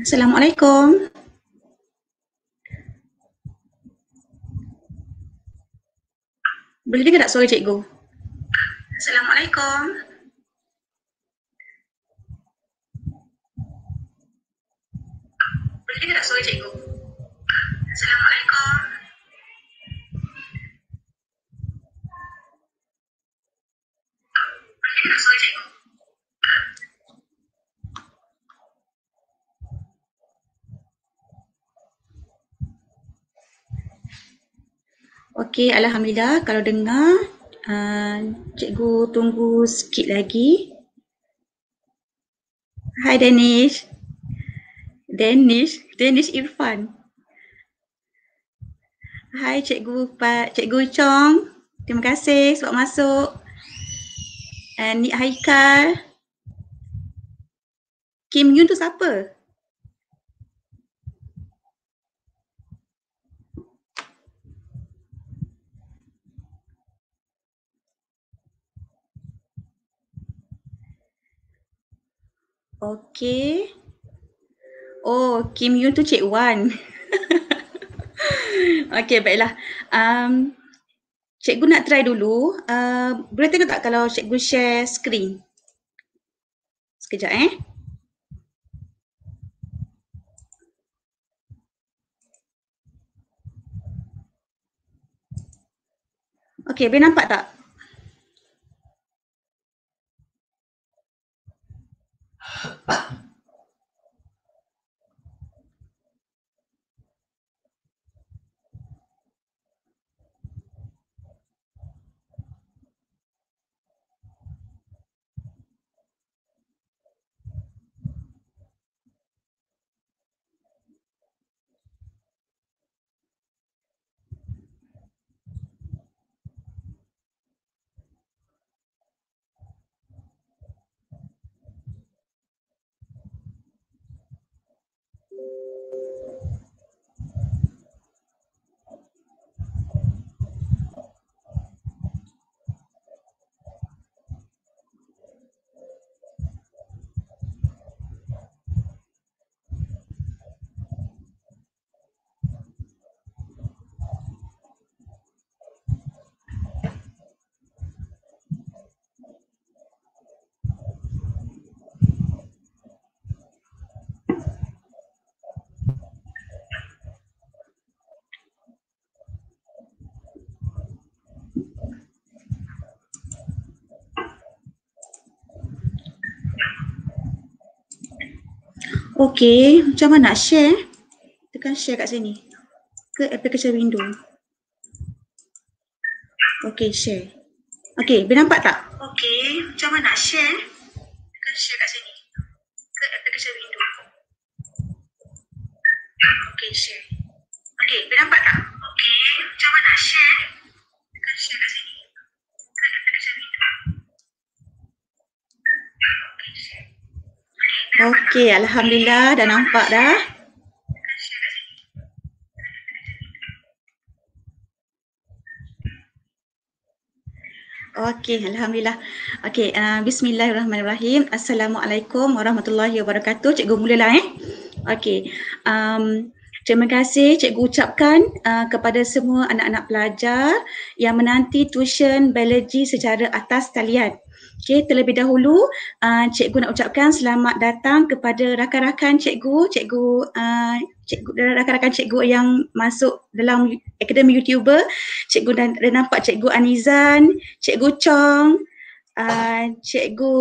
Assalamualaikum. Boleh dengar tak suara cikgu? Assalamualaikum. Boleh dengar tak suara cikgu? Assalamualaikum. Boleh dengar tak suara cikgu? Okey, Alhamdulillah. Kalau dengar, uh, cikgu tunggu sikit lagi. Hai Danish. Danish. Danish Irfan. Hai cikgu Pak, cikgu Chong. Terima kasih sebab masuk. And uh, Nik Haikal. Kim Yun tu siapa? Okay. Oh, Kim Yoon tu Cik Wan. okay, baiklah. Um, cikgu nak try dulu. Uh, boleh tengok tak kalau cikgu share screen? Sekejap eh. Okay, boleh nampak tak Okay, macam mana nak share? Tekan share kat sini. Ke aplikasi window. Okay, share. Okay, boleh nampak tak? Okay, macam mana nak share? Tekan share kat sini. Okey, Alhamdulillah dah nampak dah. Okey, Alhamdulillah. Okey, uh, Bismillahirrahmanirrahim. Assalamualaikum warahmatullahi wabarakatuh. Cikgu mulalah eh. Okey, um, terima kasih cikgu ucapkan uh, kepada semua anak-anak pelajar yang menanti tuition biologi secara atas talian. Okey, terlebih dahulu uh, cikgu nak ucapkan selamat datang kepada rakan-rakan cikgu, cikgu uh, cikgu dan rakan-rakan cikgu yang masuk dalam akademi YouTuber. Cikgu dan, dan nampak cikgu Anizan, cikgu Chong, uh, cikgu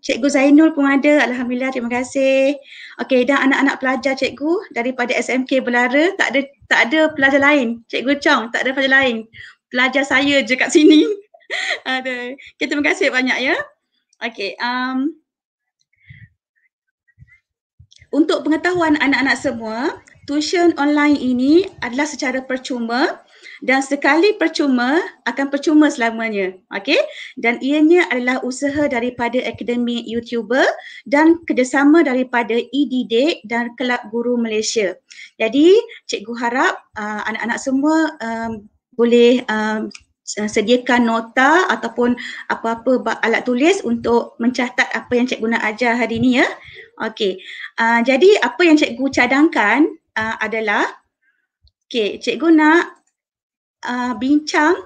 cikgu Zainul pun ada. Alhamdulillah, terima kasih. Okey, dan anak-anak pelajar cikgu daripada SMK Belara, tak ada tak ada pelajar lain. Cikgu Chong, tak ada pelajar lain. Pelajar saya je kat sini. Ada. Okay, terima kasih banyak ya. Okay. Um, untuk pengetahuan anak-anak semua, tuition online ini adalah secara percuma dan sekali percuma akan percuma selamanya. Okay. Dan ianya adalah usaha daripada Akademi YouTuber dan kerjasama daripada EDD dan Kelab Guru Malaysia. Jadi, cikgu harap uh, anak-anak semua um, boleh um, sediakan nota ataupun apa-apa alat tulis untuk mencatat apa yang cikgu nak ajar hari ini ya. Okey. Uh, jadi apa yang cikgu cadangkan uh, adalah okey, cikgu nak uh, bincang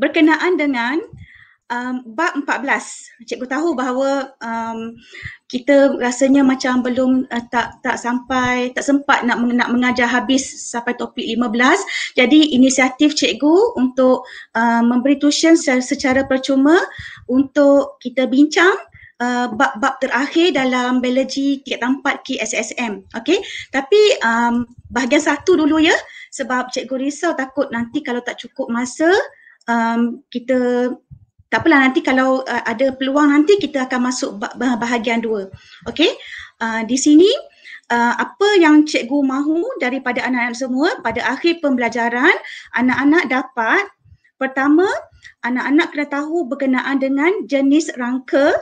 berkenaan dengan um, bab 14. Cikgu tahu bahawa um, kita rasanya macam belum uh, tak tak sampai tak sempat nak, nak mengajar habis sampai topik 15 jadi inisiatif cikgu untuk uh, memberi tuition secara, secara percuma untuk kita bincang Uh, bab-bab terakhir dalam biologi tingkat tampat KSSM. Okay. Tapi um, bahagian satu dulu ya sebab cikgu risau takut nanti kalau tak cukup masa um, kita tak apalah nanti kalau uh, ada peluang nanti kita akan masuk bahagian dua. Okey. Uh, di sini uh, apa yang cikgu mahu daripada anak-anak semua pada akhir pembelajaran anak-anak dapat pertama anak-anak kena tahu berkenaan dengan jenis rangka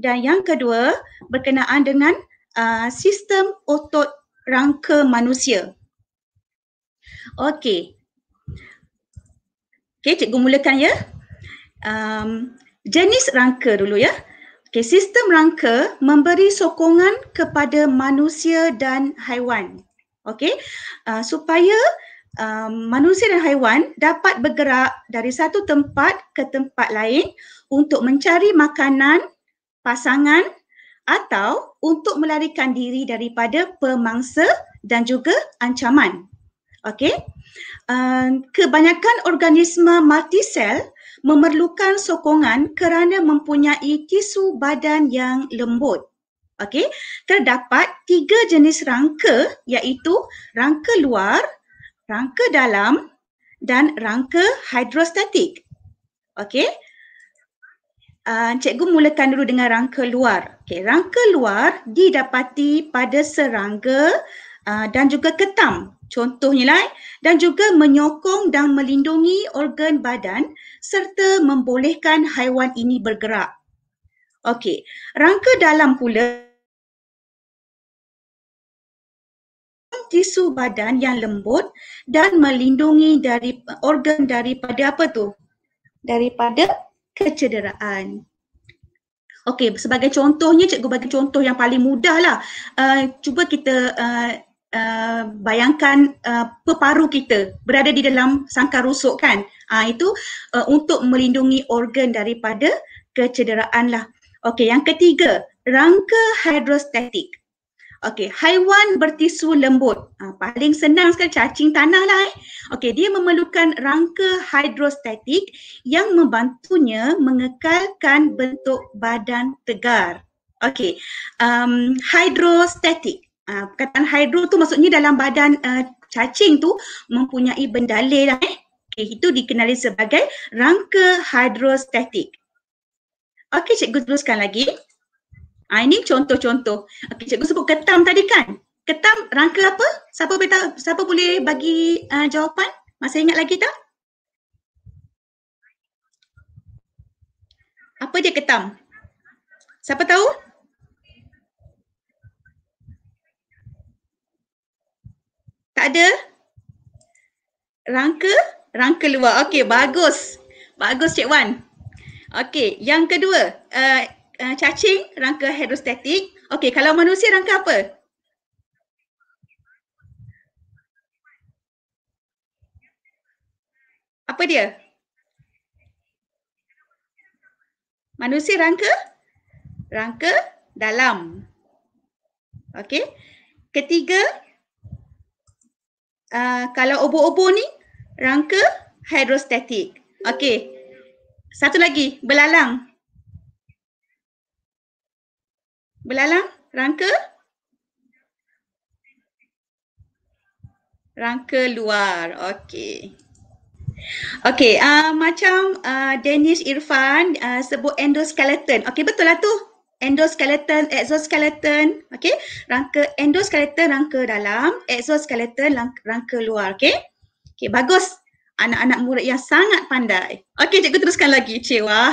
dan yang kedua berkenaan dengan uh, sistem otot rangka manusia. Okey. Okey, cikgu mulakan ya um, jenis rangka dulu ya. Okay, sistem rangka memberi sokongan kepada manusia dan haiwan. Okay, uh, supaya um, manusia dan haiwan dapat bergerak dari satu tempat ke tempat lain untuk mencari makanan, pasangan atau untuk melarikan diri daripada pemangsa dan juga ancaman. Okay, um, kebanyakan organisma multisel sel memerlukan sokongan kerana mempunyai tisu badan yang lembut. Okey, terdapat tiga jenis rangka iaitu rangka luar, rangka dalam dan rangka hidrostatik. Okey, ah, Cikgu mulakan dulu dengan rangka luar. Okay, rangka luar didapati pada serangga ah, dan juga ketam contohnya lah dan juga menyokong dan melindungi organ badan serta membolehkan haiwan ini bergerak. Okey, rangka dalam pula tisu badan yang lembut dan melindungi dari organ daripada apa tu? Daripada kecederaan. Okey, sebagai contohnya, cikgu bagi contoh yang paling mudah lah. Uh, cuba kita uh, uh, bayangkan uh, peparu kita berada di dalam sangkar rusuk kan uh, itu uh, untuk melindungi organ daripada kecederaan lah okey yang ketiga rangka hidrostatik Okey, haiwan bertisu lembut. Ha, paling senang sekali cacing tanah lah eh. Okey, dia memerlukan rangka hidrostatik yang membantunya mengekalkan bentuk badan tegar. Okey, um, hidrostatik. Ah, perkataan hydro tu maksudnya dalam badan uh, cacing tu mempunyai bendalai lah eh. Okay, itu dikenali sebagai rangka hidrostatik. Okey, cikgu teruskan lagi. Ha, ini contoh-contoh. Okey, cikgu sebut ketam tadi kan? Ketam rangka apa? Siapa beta, siapa boleh bagi uh, jawapan? Masih ingat lagi tak? Apa dia ketam? Siapa tahu? Tak ada? Rangka? Rangka luar. Okey, bagus. Bagus Cik Wan. Okey, yang kedua. Uh, uh, cacing, rangka hidrostatik. Okey, kalau manusia rangka apa? Apa dia? Manusia rangka? Rangka dalam. Okey. Ketiga, uh, kalau obo-obo ni rangka hidrostatik. Okey. Satu lagi, belalang. Belalang rangka rangka luar. Okey. Okey, uh, macam uh, ah, Danish Irfan uh, sebut endoskeleton. Okey, betul lah tu endoskeleton, exoskeleton, okay? Rangka endoskeleton, rangka dalam, exoskeleton, rangka luar, okay? Okay, bagus. Anak-anak murid yang sangat pandai. Okay, cikgu teruskan lagi. Cewa.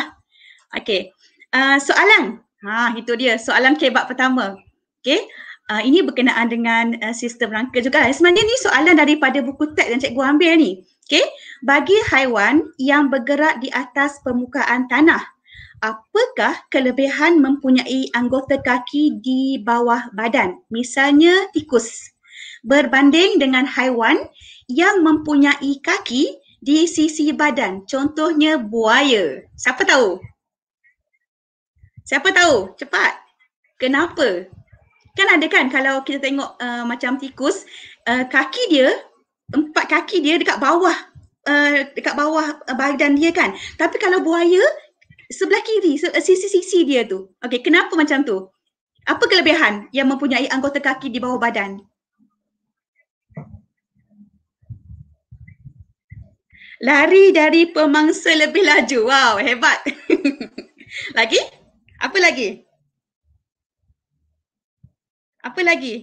Okay. Uh, ah, soalan. Ha, itu dia. Soalan kebab pertama. Okay. Uh, ah, ini berkenaan dengan uh, sistem rangka juga. Eh, sebenarnya ni soalan daripada buku teks yang cikgu ambil ni. Okay. Bagi haiwan yang bergerak di atas permukaan tanah, apakah kelebihan mempunyai anggota kaki di bawah badan? Misalnya tikus berbanding dengan haiwan yang mempunyai kaki di sisi badan. Contohnya buaya. Siapa tahu? Siapa tahu? Cepat. Kenapa? Kan ada kan kalau kita tengok uh, macam tikus, uh, kaki dia, empat kaki dia dekat bawah uh, dekat bawah badan dia kan. Tapi kalau buaya, sebelah kiri, sisi-sisi eh, dia tu. Okey, kenapa macam tu? Apa kelebihan yang mempunyai anggota kaki di bawah badan? Lari dari pemangsa lebih laju. Wow, hebat. lagi? Apa lagi? Apa lagi? Apa lagi?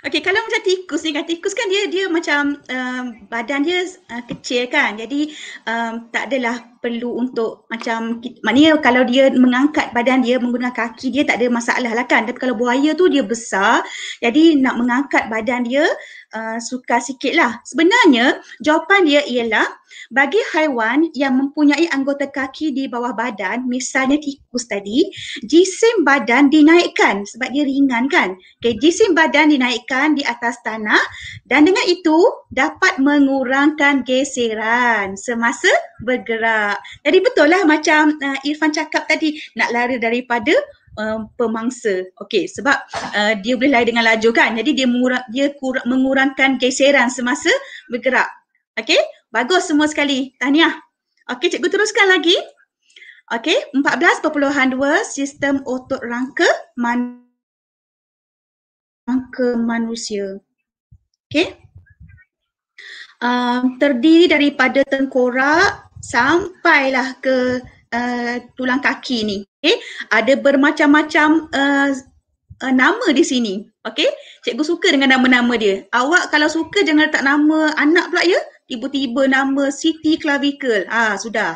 Okey, kalau macam tikus ni kan, tikus kan dia dia macam um, badan dia uh, kecil kan. Jadi um, tak adalah perlu untuk macam maknanya kalau dia mengangkat badan dia menggunakan kaki dia tak ada masalah lah kan tapi kalau buaya tu dia besar jadi nak mengangkat badan dia uh, suka sikit lah sebenarnya jawapan dia ialah bagi haiwan yang mempunyai anggota kaki di bawah badan misalnya tikus tadi jisim badan dinaikkan sebab dia ringan kan okay, jisim badan dinaikkan di atas tanah dan dengan itu dapat mengurangkan geseran semasa bergerak tidak. Jadi betul lah macam uh, Irfan cakap tadi nak lari daripada um, pemangsa. Okey sebab uh, dia boleh lari dengan laju kan. Jadi dia mengurang, dia kur- mengurangkan geseran semasa bergerak. Okey? Bagus semua sekali. Tahniah. Okey cikgu teruskan lagi. Okey, empat belas, dua, sistem otot rangka man rangka manusia. Okey. Um, terdiri daripada tengkorak, sampailah ke uh, tulang kaki ni. Okay? Ada bermacam-macam uh, uh, nama di sini. Okay? Cikgu suka dengan nama-nama dia. Awak kalau suka jangan letak nama anak pula ya. Tiba-tiba nama Siti Clavicle. Ah ha, sudah.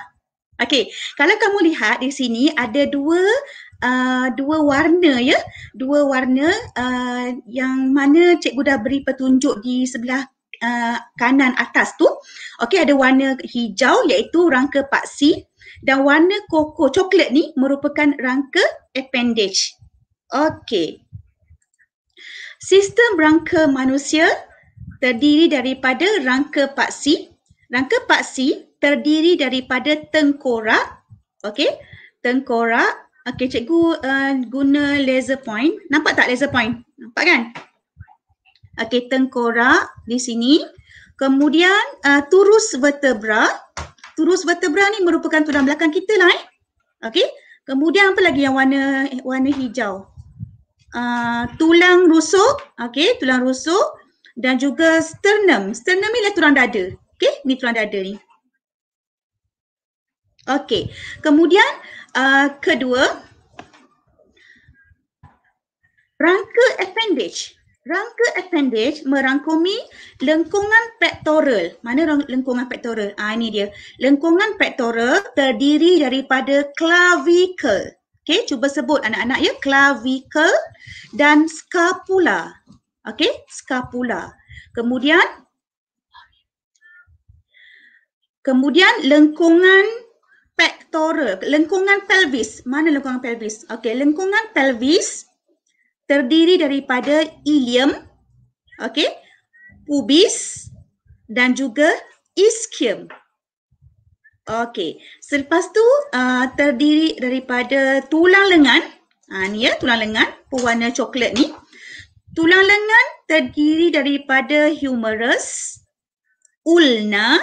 Okay, kalau kamu lihat di sini ada dua uh, dua warna ya, dua warna uh, yang mana cikgu dah beri petunjuk di sebelah Uh, kanan atas tu okey ada warna hijau iaitu rangka paksi dan warna koko coklat ni merupakan rangka appendage. Okey. Sistem rangka manusia terdiri daripada rangka paksi. Rangka paksi terdiri daripada tengkorak. Okey. Tengkorak. Okey cikgu uh, guna laser point. Nampak tak laser point? Nampak kan? okay, uh, tengkorak di sini. Kemudian uh, turus vertebra. Turus vertebra ni merupakan tulang belakang kita lah eh. Okey. Kemudian apa lagi yang warna warna hijau? Uh, tulang rusuk, okey, tulang rusuk dan juga sternum. Sternum ni lah tulang dada. Okey, ni tulang dada ni. Okey. Kemudian uh, kedua rangka appendage. Rangka appendage merangkumi lengkungan pectoral. Mana lengkungan pectoral? Ah ini dia. Lengkungan pectoral terdiri daripada clavicle. Okey, cuba sebut anak-anak ya, clavicle dan scapula. Okey, scapula. Kemudian Kemudian lengkungan pectoral, lengkungan pelvis. Mana lengkungan pelvis? Okey, lengkungan pelvis terdiri daripada ilium, okay, pubis dan juga ischium. Okey, selepas tu uh, terdiri daripada tulang lengan. Ha, ni ya, tulang lengan pewarna coklat ni. Tulang lengan terdiri daripada humerus, ulna,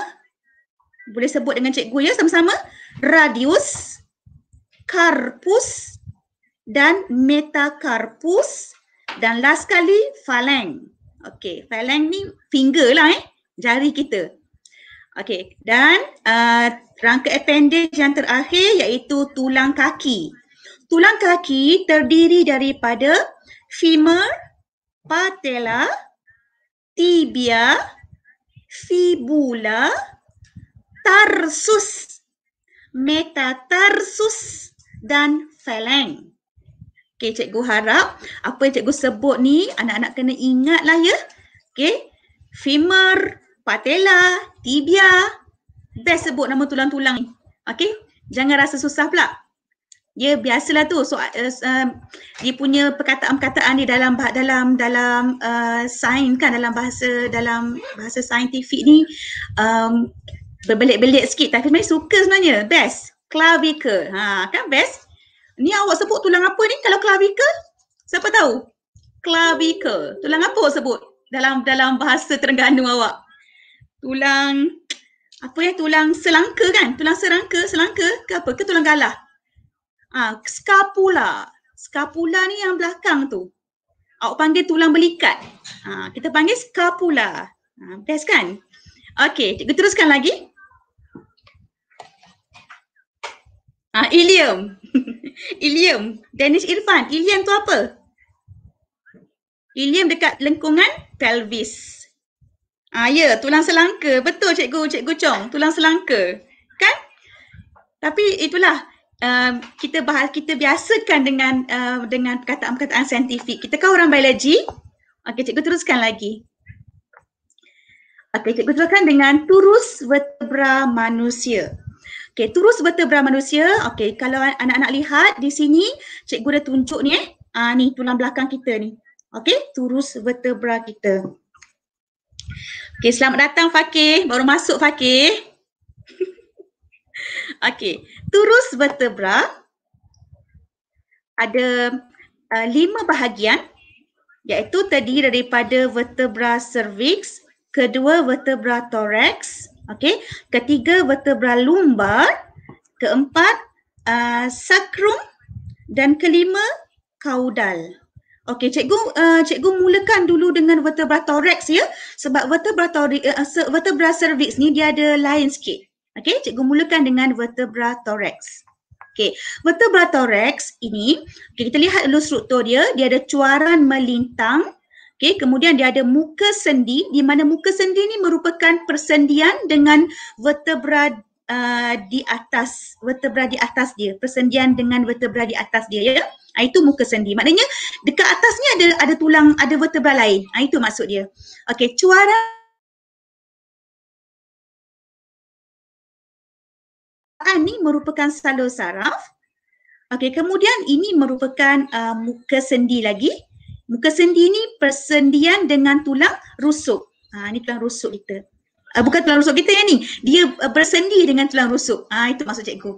boleh sebut dengan cikgu ya sama-sama, radius, carpus, dan metacarpus dan last kali phalang. Okey, phalang ni finger lah eh, jari kita. Okey, dan uh, rangka appendage yang terakhir iaitu tulang kaki. Tulang kaki terdiri daripada femur, patella, tibia, fibula, tarsus, metatarsus dan phalanx. Okey, cikgu harap apa yang cikgu sebut ni anak-anak kena ingat lah ya. Okey. Femur, patella, tibia. Best sebut nama tulang-tulang ni. Okey. Jangan rasa susah pula. Ya, biasalah tu. So, uh, uh, dia punya perkataan-perkataan di dalam dalam dalam uh, eh, sains kan dalam bahasa dalam bahasa saintifik ni um, berbelit-belit sikit tapi saya suka sebenarnya. Best. Clavicle. Ha, kan best? Ni awak sebut tulang apa ni kalau clavicle? Siapa tahu? Clavicle. Tulang apa sebut dalam dalam bahasa Terengganu awak? Tulang apa ya tulang selangka kan? Tulang serangka, selangka ke apa? Ke tulang galah? Ah, ha, scapula. Scapula ni yang belakang tu. Awak panggil tulang belikat. Ha, kita panggil scapula. Ha, ah, best kan? Okey, teruskan lagi. Ah, Ilium. Ilium. Danish Irfan. Ilium tu apa? Ilium dekat lengkungan pelvis. Ah, ya. Tulang selangka. Betul cikgu, cikgu Chong. Tulang selangka. Kan? Tapi itulah. Uh, kita bahas, kita biasakan dengan uh, dengan perkataan-perkataan saintifik. Kita kan orang biologi. Okey, cikgu teruskan lagi. Okey, cikgu teruskan dengan turus vertebra manusia. Okey, terus vertebra manusia. Okey, kalau anak-anak lihat di sini, cikgu dah tunjuk ni eh. Uh, ni tulang belakang kita ni. Okey, terus vertebra kita. Okey, selamat datang Fakih. Baru masuk Fakih. Okey, terus vertebra ada uh, lima bahagian iaitu terdiri daripada vertebra cervix, kedua vertebra thorax, Okey, ketiga vertebra lumbar, keempat uh, sakrum dan kelima kaudal. Okey, cikgu uh, cikgu mulakan dulu dengan vertebra thorax ya sebab vertebra thorax eh, uh, vertebra cervix ni dia ada lain sikit. Okey, cikgu mulakan dengan vertebra thorax. Okey, vertebra thorax ini okay, kita lihat dulu struktur dia, dia ada cuaran melintang Okey, kemudian dia ada muka sendi di mana muka sendi ni merupakan persendian dengan vertebra uh, di atas vertebra di atas dia, persendian dengan vertebra di atas dia ya. Ha, itu muka sendi. Maknanya dekat atasnya ada ada tulang, ada vertebra lain. Ha, itu maksud dia. Okey, cuara ini ah, merupakan salur saraf. Okey, kemudian ini merupakan uh, muka sendi lagi. Muka sendi ni persendian dengan tulang rusuk. Ha, ini tulang rusuk kita. Uh, bukan tulang rusuk kita yang ni. Dia uh, bersendi dengan tulang rusuk. Ha, itu maksud cikgu.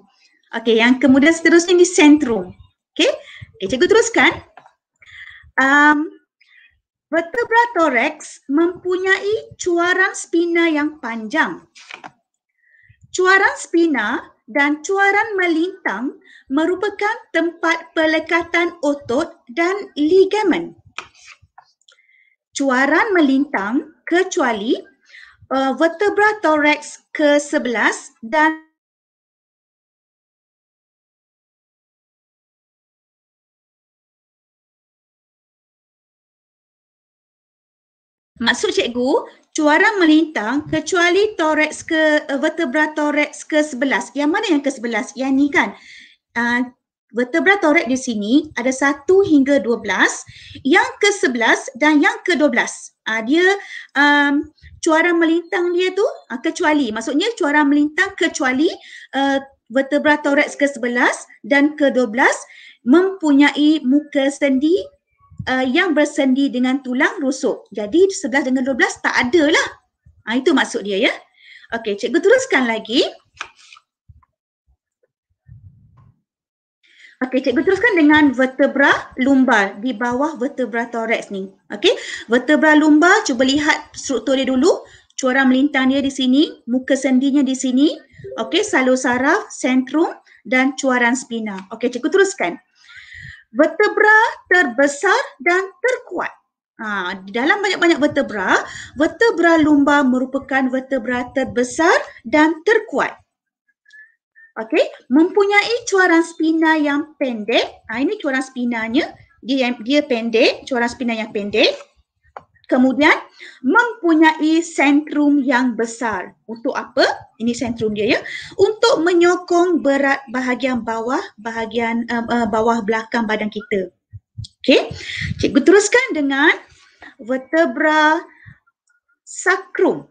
Okey, yang kemudian seterusnya ni sentrum. Okey, eh, cikgu teruskan. Um, vertebra thorax mempunyai cuaran spina yang panjang. Cuaran spina dan cuaran melintang merupakan tempat pelekatan otot dan ligamen cuaran melintang kecuali uh, vertebra torax ke-11 dan Maksud cikgu, cuaran melintang kecuali torex ke, uh, vertebra toreks ke sebelas. Yang mana yang ke sebelas? Yang ni kan. Uh, vertebra torak di sini ada satu hingga dua belas. yang ke sebelas dan yang ke-12. Uh, ah, dia um, cuara melintang dia tu uh, kecuali, maksudnya cuara melintang kecuali uh, vertebra torak ke sebelas dan ke dua belas mempunyai muka sendi uh, yang bersendi dengan tulang rusuk. Jadi sebelas dengan dua belas tak adalah. Uh, ah, itu maksud dia ya. Okey, cikgu teruskan lagi. Okey, cikgu teruskan dengan vertebra lumbar di bawah vertebra toreks ni. Okey, vertebra lumbar cuba lihat struktur dia dulu. Corang melintang dia di sini, muka sendinya di sini. Okey, salur saraf, sentrum dan cuaran spina. Okey, cikgu teruskan. Vertebra terbesar dan terkuat. Ha, di dalam banyak-banyak vertebra, vertebra lumbar merupakan vertebra terbesar dan terkuat. Okey, mempunyai cuaran spina yang pendek. Ha, ini cuaran spinanya. Dia dia pendek, cuaran spina yang pendek. Kemudian mempunyai sentrum yang besar. Untuk apa? Ini sentrum dia ya. Untuk menyokong berat bahagian bawah, bahagian uh, uh, bawah belakang badan kita. Okey. Cikgu teruskan dengan vertebra sacrum.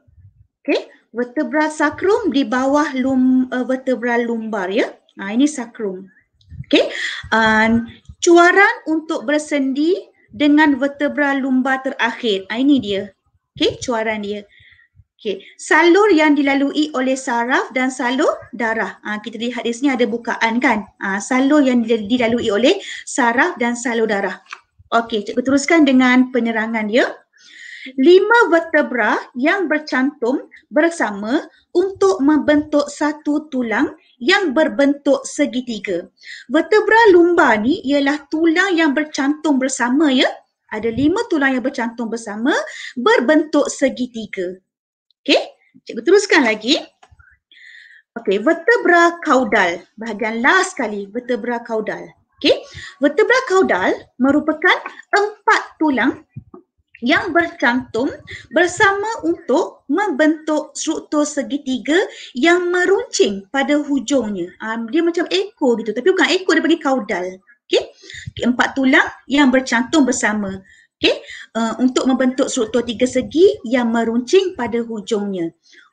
Okey vertebra sacrum di bawah lum, uh, eh, vertebra lumbar ya. Ha, ini sacrum. Okay. Uh, cuaran untuk bersendi dengan vertebra lumbar terakhir. Ha, ini dia. Okay, cuaran dia. Okay. salur yang dilalui oleh saraf dan salur darah. Ha, kita lihat di sini ada bukaan kan? Ha, salur yang dilalui oleh saraf dan salur darah. Okey, teruskan dengan penyerangan dia. Ya? lima vertebra yang bercantum bersama untuk membentuk satu tulang yang berbentuk segitiga. Vertebra lumbar ni ialah tulang yang bercantum bersama ya. Ada lima tulang yang bercantum bersama berbentuk segitiga. Okey, cikgu teruskan lagi. Okey, vertebra kaudal. Bahagian last sekali, vertebra kaudal. Okey, vertebra kaudal merupakan empat tulang yang bercantum bersama untuk membentuk struktur segitiga yang meruncing pada hujungnya. Um, dia macam ekor gitu tapi bukan ekor dia panggil kaudal. Okay? Empat tulang yang bercantum bersama. Okay? Uh, eh, untuk membentuk struktur tiga segi yang meruncing pada hujungnya.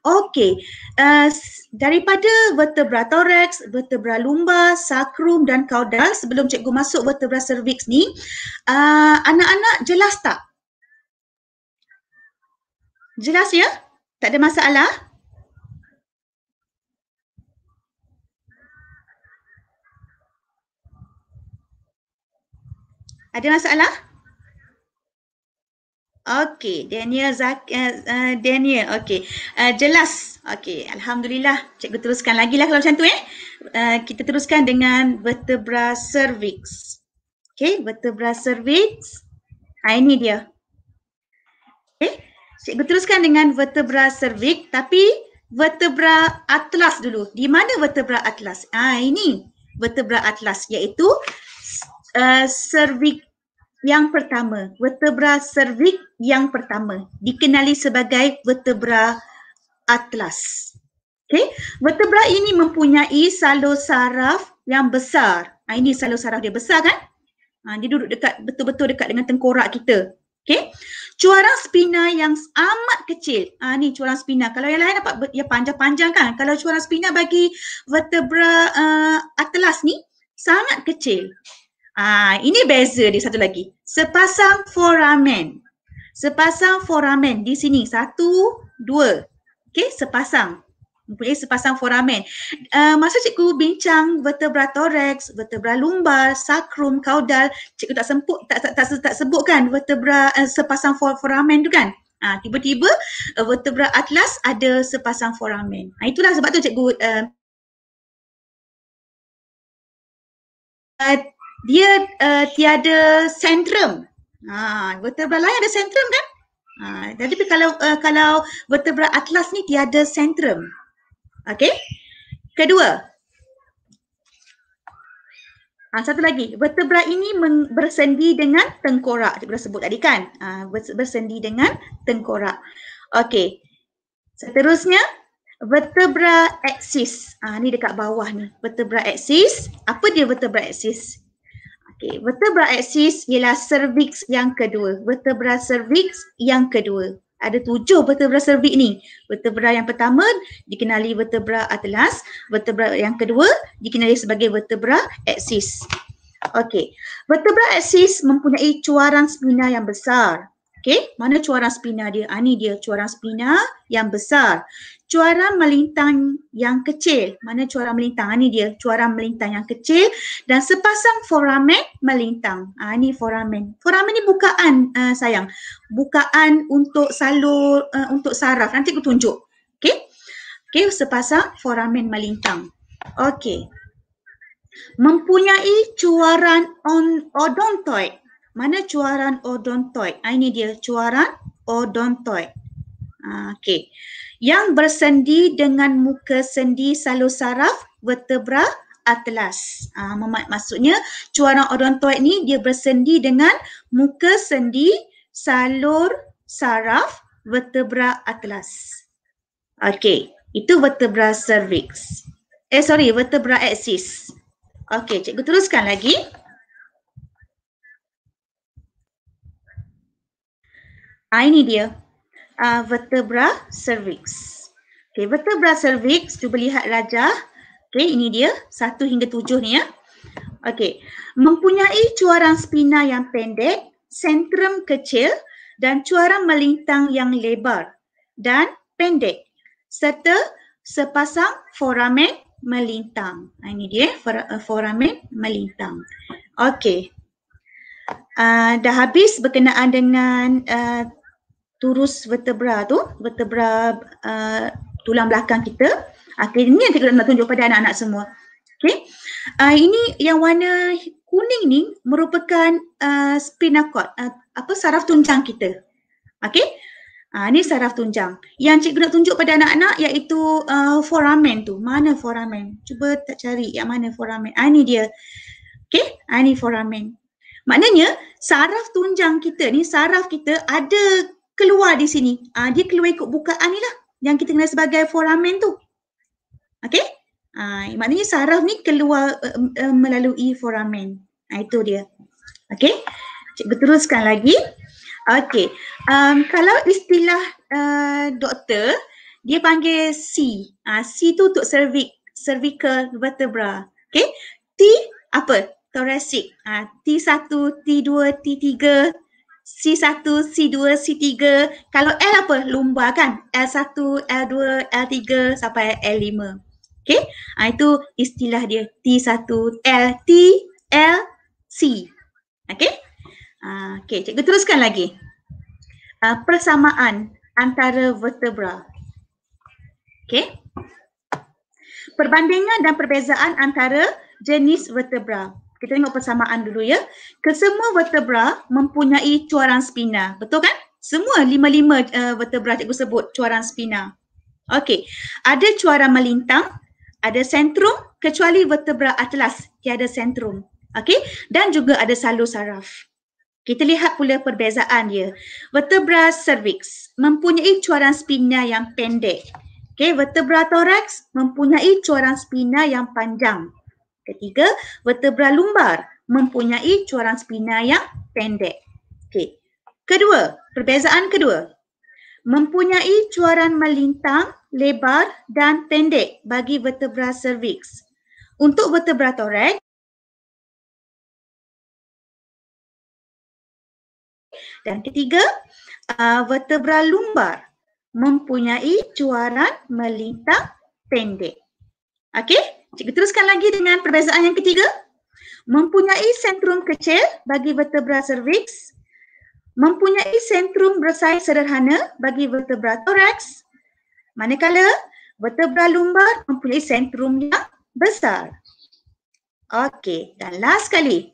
Okey, uh, daripada vertebra thorax, vertebra lumbar, sakrum dan kaudal sebelum cikgu masuk vertebra cervix ni, uh, anak-anak jelas tak Jelas ya? Tak ada masalah? Ada masalah? Okey, Daniel Zak uh, Daniel. Okey. Uh, jelas. Okey, alhamdulillah. Cikgu teruskan lagi lah kalau macam tu eh. Uh, kita teruskan dengan vertebra cervix. Okey, vertebra cervix. Ha ini dia. Okey. Cikgu teruskan dengan vertebra cervix tapi vertebra atlas dulu. Di mana vertebra atlas? Ah ini vertebra atlas iaitu uh, cervix yang pertama. Vertebra cervix yang pertama dikenali sebagai vertebra atlas. Okey, vertebra ini mempunyai salur saraf yang besar. Ah ini salur saraf dia besar kan? Ah dia duduk dekat betul-betul dekat dengan tengkorak kita. Okey. Cuaran spina yang amat kecil. Ah ni cuaran spina. Kalau yang lain dapat ya panjang-panjang kan. Kalau cuaran spina bagi vertebra uh, atlas ni sangat kecil. Ah ini beza dia satu lagi. Sepasang foramen. Sepasang foramen di sini satu, dua. Okey, sepasang mempunyai sepasang foramen. Uh, masa cikgu bincang vertebra thorax, vertebra lumbar, sacrum, kaudal, cikgu tak sempuk tak tak, tak, tak sebut kan vertebra uh, eh, sepasang foramen tu kan? Ah ha, tiba-tiba uh, eh, vertebra atlas ada sepasang foramen. Ha, itulah sebab tu cikgu uh, dia uh, tiada sentrum. Ha, vertebra lain ada sentrum kan? Ha, tapi kalau uh, kalau vertebra atlas ni tiada sentrum. Okey. Kedua. Ha, satu lagi, vertebra ini bersendi dengan tengkorak. Kita sebut tadi kan? Ha, bersendi dengan tengkorak. Okey. Seterusnya, vertebra axis. Ha, ni dekat bawah ni. Vertebra axis. Apa dia vertebra axis? Okey, vertebra axis ialah cervix yang kedua. Vertebra cervix yang kedua ada tujuh vertebra cervix ni. Vertebra yang pertama dikenali vertebra atlas, vertebra yang kedua dikenali sebagai vertebra axis. Okey, vertebra axis mempunyai cuaran spina yang besar. Okey, mana cuaran spina dia? Ah, ini dia cuaran spina yang besar cuara melintang yang kecil. Mana cuara melintang? ini ah, dia, cuara melintang yang kecil dan sepasang foramen melintang. Ha, ni foramen. Foramen ni bukaan uh, sayang. Bukaan untuk salur, uh, untuk saraf. Nanti aku tunjuk. Okay? Okay, sepasang foramen melintang. Okay. Mempunyai cuaran on odontoid. Mana cuaran odontoid? ini dia, cuaran odontoid. Ha, okey. Yang bersendi dengan muka sendi salur saraf vertebra atlas. Ha, maksudnya cuara odontoid ni dia bersendi dengan muka sendi salur saraf vertebra atlas. Okey, itu vertebra cervix. Eh sorry, vertebra axis. Okey, cikgu teruskan lagi. Ah, ini dia uh, vertebra cervix. Okay, vertebra cervix, cuba lihat rajah. Okay, ini dia. Satu hingga tujuh ni ya. Okay, mempunyai cuaran spina yang pendek, sentrum kecil dan cuaran melintang yang lebar dan pendek serta sepasang foramen melintang. Ini dia eh, foramen melintang. Okay, Uh, dah habis berkenaan dengan uh, turus vertebra tu, vertebra uh, tulang belakang kita. Okay, ini yang kita nak tunjuk pada anak-anak semua. Okay, uh, ini yang warna kuning ni merupakan uh, spinal cord, uh, apa saraf tunjang kita. Okay, uh, ini saraf tunjang. Yang cikgu nak tunjuk pada anak-anak iaitu uh, foramen tu. Mana foramen? Cuba tak cari yang mana foramen. Ah, ini dia. Okay, ah, ini foramen. Maknanya saraf tunjang kita ni, saraf kita ada keluar di sini. Ha, dia keluar ikut bukaan ni lah yang kita kenal sebagai foramen tu. Okay? Ha, ah, maknanya saraf ni keluar uh, uh, melalui foramen. Ha, ah, itu dia. Okay? Cikgu teruskan lagi. Okay. Um, kalau istilah uh, doktor, dia panggil C. Ha, C tu untuk cervix, cervical vertebra. Okay? T apa? Thoracic. Ha, T1, T2, T3. C1, C2, C3. Kalau L apa? Lumba kan? L1, L2, L3 sampai L5. Okay? Ha, itu istilah dia. T1, L, T, L, C. Okay? Ha, okay, cikgu teruskan lagi. Ha, persamaan antara vertebra. Okay? Perbandingan dan perbezaan antara jenis vertebra. Kita tengok persamaan dulu ya. Kesemua vertebra mempunyai cuaran spina. Betul kan? Semua lima-lima uh, vertebra cikgu sebut cuaran spina. Okey. Ada cuaran melintang, ada sentrum kecuali vertebra atlas ada sentrum. Okey. Dan juga ada salur saraf. Kita lihat pula perbezaan dia. Vertebra cervix mempunyai cuaran spina yang pendek. Okey, vertebra thorax mempunyai cuaran spina yang panjang. Ketiga, vertebra lumbar mempunyai cuaran spina yang pendek. Okey. Kedua, perbezaan kedua. Mempunyai cuaran melintang, lebar dan pendek bagi vertebra cervix. Untuk vertebra thorax, Dan ketiga, uh, vertebra lumbar mempunyai cuaran melintang pendek. Okey? Cikgu teruskan lagi dengan perbezaan yang ketiga. Mempunyai sentrum kecil bagi vertebra cervix. Mempunyai sentrum bersaiz sederhana bagi vertebra thorax. Manakala vertebra lumbar mempunyai sentrum yang besar. Okey, dan last sekali.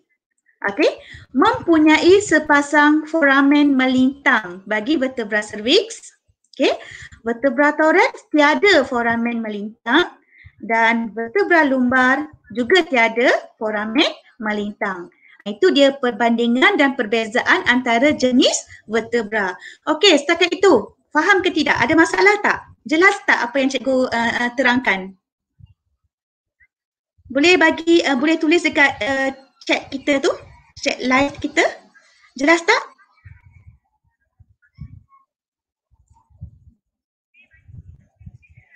Okey, mempunyai sepasang foramen melintang bagi vertebra cervix. Okey, vertebra thorax tiada foramen melintang dan vertebra lumbar juga tiada foramen melintang. Itu dia perbandingan dan perbezaan antara jenis vertebra. Okey, setakat itu, faham ke tidak? Ada masalah tak? Jelas tak apa yang cikgu uh, terangkan? Boleh bagi uh, boleh tulis dekat uh, chat kita tu, chat live kita. Jelas tak?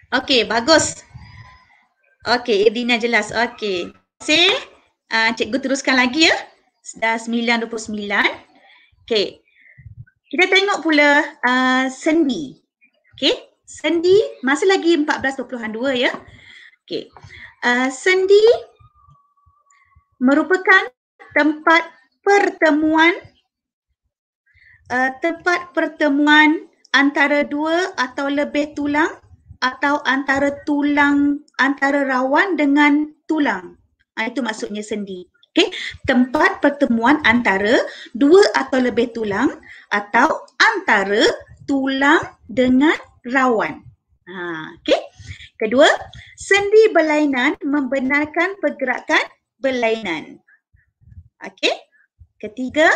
Okey, bagus. Okey, Edina ya, jelas. Okey. Sil, uh, ah, cikgu teruskan lagi ya. Dah 9.29. Okey. Kita tengok pula uh, sendi. Okey. Sendi masih lagi 14.22 ya. Okey. Uh, sendi merupakan tempat pertemuan uh, tempat pertemuan antara dua atau lebih tulang atau antara tulang antara rawan dengan tulang. Ha, itu maksudnya sendi. Okey, tempat pertemuan antara dua atau lebih tulang atau antara tulang dengan rawan. Ha, okey. Kedua, sendi berlainan membenarkan pergerakan berlainan. Okey. Ketiga,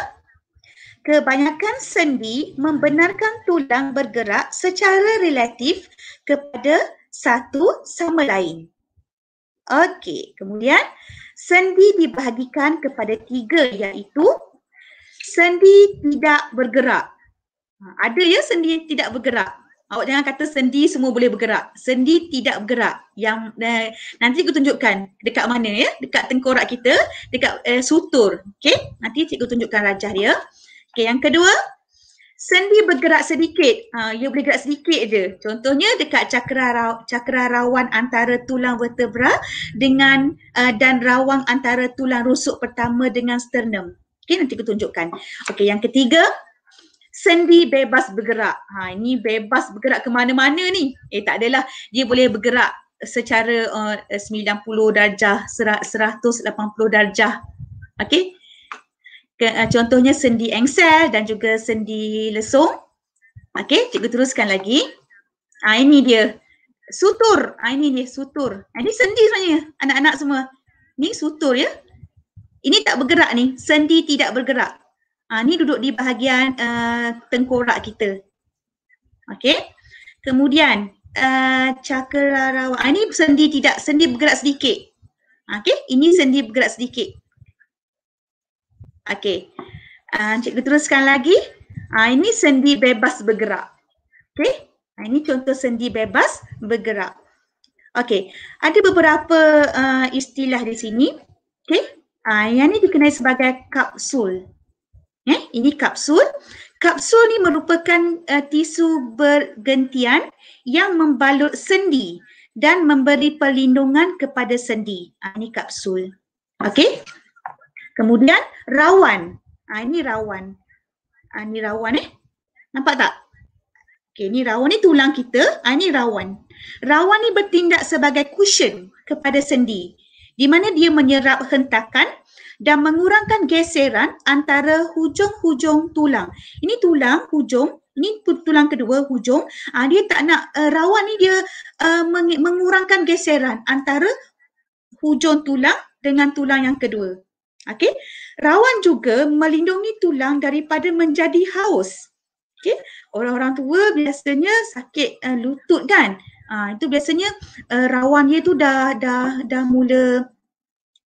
Kebanyakan sendi membenarkan tulang bergerak secara relatif kepada satu sama lain. Okey, kemudian sendi dibahagikan kepada tiga iaitu sendi tidak bergerak. Ha, ada ya sendi yang tidak bergerak. Awak jangan kata sendi semua boleh bergerak. Sendi tidak bergerak. Yang eh, nanti aku tunjukkan dekat mana ya? Dekat tengkorak kita, dekat eh, sutur. Okey, nanti cikgu tunjukkan rajah dia. Ya. Okay, yang kedua, sendi bergerak sedikit. Ha, ia boleh gerak sedikit je. Contohnya dekat cakera raw, cakra rawan antara tulang vertebra dengan uh, dan rawang antara tulang rusuk pertama dengan sternum. Okay, nanti aku tunjukkan. Okay, yang ketiga, sendi bebas bergerak. Ha, ini bebas bergerak ke mana-mana ni. Eh, tak adalah. Dia boleh bergerak secara uh, 90 darjah, 180 darjah. Okay, Eh, contohnya sendi engsel dan juga sendi lesung. Okey, cikgu teruskan lagi. Ha, ini dia. Sutur. Ha, ini dia sutur. Ha, ini sendi sebenarnya anak-anak semua. Ini sutur ya. Ini tak bergerak ni. Sendi tidak bergerak. Ha, ini duduk di bahagian uh, tengkorak kita. Okey. Kemudian uh, eh, cakera rawa. ini sendi tidak. Sendi bergerak sedikit. Okey. Ini sendi bergerak sedikit. Okey. Uh, cikgu teruskan lagi. Uh, ini sendi bebas bergerak. Okey. Uh, ini contoh sendi bebas bergerak. Okey. Ada beberapa uh, istilah di sini. Okey. Uh, yang ini dikenali sebagai kapsul. Eh, ini kapsul. Kapsul ni merupakan uh, tisu bergantian yang membalut sendi dan memberi perlindungan kepada sendi. Uh, ini kapsul. Okey. Kemudian rawan. Ha, ini rawan. Ha, ini rawan eh. Nampak tak? Okay, ni rawan ni tulang kita. Ha, ini rawan. Rawan ni bertindak sebagai cushion kepada sendi. Di mana dia menyerap hentakan dan mengurangkan geseran antara hujung-hujung tulang. Ini tulang, hujung. Ini tulang kedua, hujung. Ha, dia tak nak, uh, rawan ni dia uh, meng- mengurangkan geseran antara hujung tulang dengan tulang yang kedua. Okey. Rawan juga melindungi tulang daripada menjadi haus. Okey. Orang-orang tua biasanya sakit uh, lutut kan? Ha, itu biasanya uh, rawan dia tu dah dah dah mula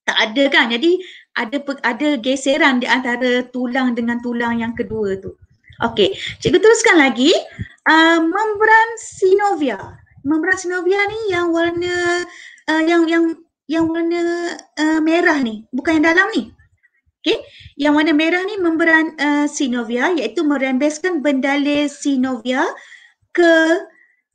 tak ada kan. Jadi ada ada geseran di antara tulang dengan tulang yang kedua tu. Okey. Cikgu teruskan lagi. Uh, membran sinovia. Membran sinovia ni yang warna uh, yang yang yang warna uh, merah ni, bukan yang dalam ni. Okay, yang warna merah ni memberan uh, sinovia iaitu merembeskan bendale sinovia ke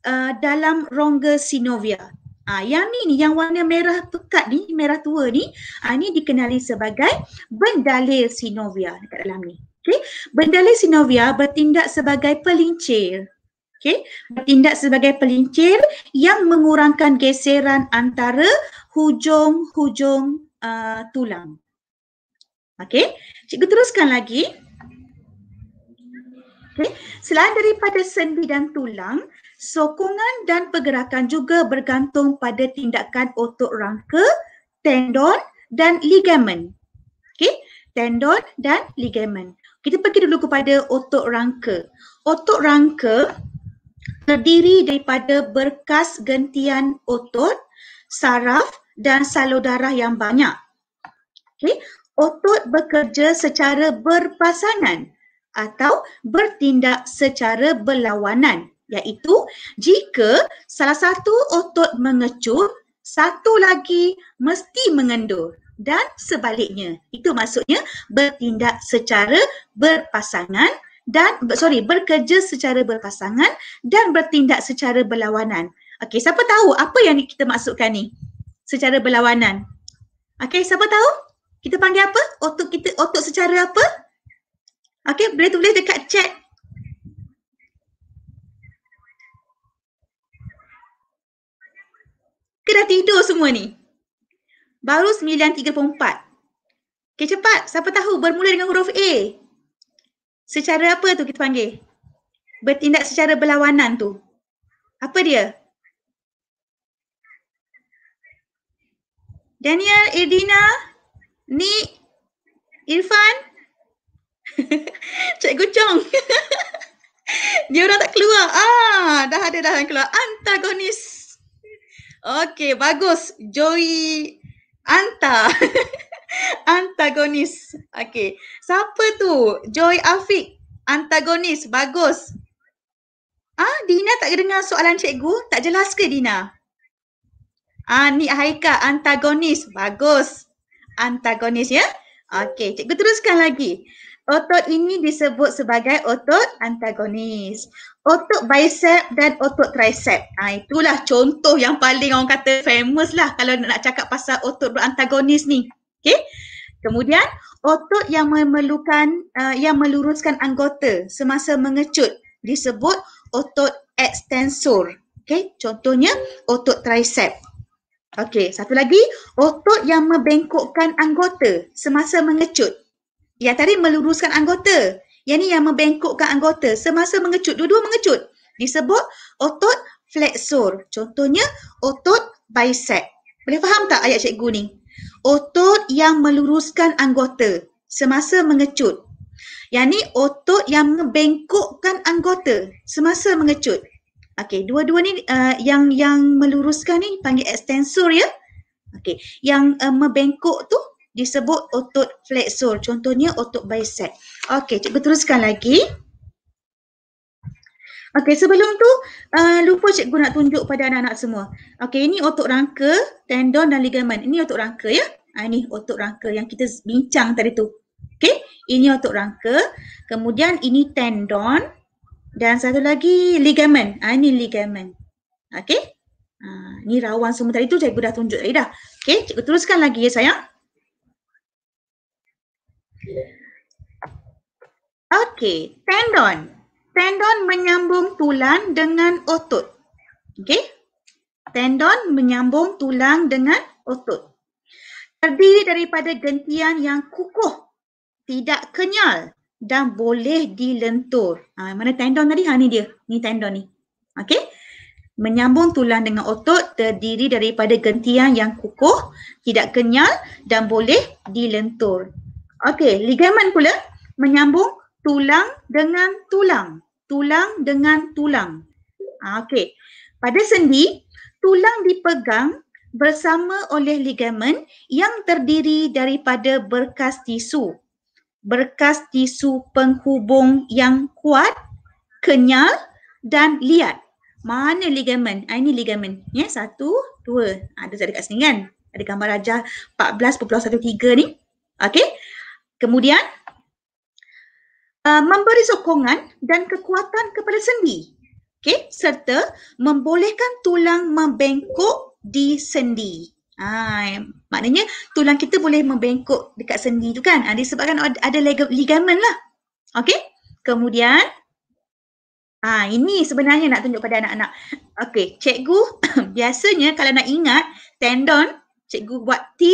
uh, dalam rongga sinovia. Ha, ah, yang ni ni, yang warna merah pekat ni, merah tua ni, ha, ni dikenali sebagai bendale sinovia dekat dalam ni. Okay, bendale sinovia bertindak sebagai pelincir. Okay, bertindak sebagai pelincir yang mengurangkan geseran antara hujung-hujung uh, tulang. Okey, cikgu teruskan lagi. Okay. Selain daripada sendi dan tulang, sokongan dan pergerakan juga bergantung pada tindakan otot rangka, tendon dan ligamen. Okey, tendon dan ligamen. Kita pergi dulu kepada otot rangka. Otot rangka terdiri daripada berkas gentian otot, saraf dan salur darah yang banyak. Okay. Otot bekerja secara berpasangan atau bertindak secara berlawanan iaitu jika salah satu otot mengecut, satu lagi mesti mengendur dan sebaliknya. Itu maksudnya bertindak secara berpasangan dan sorry bekerja secara berpasangan dan bertindak secara berlawanan. Okey, siapa tahu apa yang kita maksudkan ni? secara berlawanan. Okey, siapa tahu? Kita panggil apa? Otot kita otot secara apa? Okey, boleh tu, boleh dekat chat. Kena tidur semua ni. Baru 9.34. Okey, cepat. Siapa tahu bermula dengan huruf A. Secara apa tu kita panggil? Bertindak secara berlawanan tu. Apa dia? Daniel, Edina, Ni, Irfan, Cikgu Chong. Dia orang tak keluar. Ah, dah ada dah yang keluar. Antagonis. Okey, bagus. Joy, Anta. antagonis. Okey. Siapa tu? Joy Afiq. Antagonis. Bagus. Ah, Dina tak dengar soalan cikgu? Tak jelas ke Dina? Ani ah, Haika antagonis. Bagus. Antagonis ya. Okey, cikgu teruskan lagi. Otot ini disebut sebagai otot antagonis. Otot bicep dan otot tricep. Ha, itulah contoh yang paling orang kata famous lah kalau nak cakap pasal otot antagonis ni. Okey. Kemudian otot yang memerlukan uh, yang meluruskan anggota semasa mengecut disebut otot extensor. Okey, contohnya otot tricep. Okey, satu lagi, otot yang membengkokkan anggota semasa mengecut. Ya tadi meluruskan anggota. Yang ni yang membengkokkan anggota semasa mengecut. Dua-dua mengecut. Disebut otot flexor. Contohnya, otot bicep. Boleh faham tak ayat cikgu ni? Otot yang meluruskan anggota semasa mengecut. Yang ni otot yang membengkokkan anggota semasa mengecut. Okey, dua-dua ni uh, yang yang meluruskan ni panggil extensor ya. Okey, yang uh, membengkok tu disebut otot flexor. Contohnya otot bicep. Okey, cikgu teruskan lagi. Okey, sebelum tu uh, lupa cikgu nak tunjuk pada anak-anak semua. Okey, ini otot rangka, tendon dan ligamen. Ini otot rangka ya. Ha, ini otot rangka yang kita bincang tadi tu. Okey, ini otot rangka. Kemudian ini tendon. Dan satu lagi ligamen. Ha, ah, ini ligamen. Okey. Ha, ini rawan semua tadi tu cikgu dah tunjuk tadi dah. Okey, cikgu teruskan lagi ya sayang. Okey, tendon. Tendon menyambung tulang dengan otot. Okey. Tendon menyambung tulang dengan otot. Terdiri daripada gentian yang kukuh, tidak kenyal dan boleh dilentur. Ha, mana tendon tadi? Ha ni dia. Ni tendon ni. Okey. Menyambung tulang dengan otot terdiri daripada gentian yang kukuh, tidak kenyal dan boleh dilentur. Okey, ligamen pula menyambung tulang dengan tulang. Tulang dengan tulang. Ha, Okey. Pada sendi, tulang dipegang bersama oleh ligamen yang terdiri daripada berkas tisu berkas tisu penghubung yang kuat, kenyal dan liat. Mana ligamen? Ha, ah, ini ligamen. Ya, satu, dua. Ha, ada dekat sini kan? Ada gambar rajah 14.13 ni. Okey. Kemudian, uh, memberi sokongan dan kekuatan kepada sendi. Okey. Serta membolehkan tulang membengkok di sendi. Ha, maknanya tulang kita boleh membengkok dekat sendi tu kan. Ha, ah, sebabkan ada ligamen lah. Okay. Kemudian. ah ini sebenarnya nak tunjuk pada anak-anak. Okay. Cikgu biasanya kalau nak ingat tendon. Cikgu buat T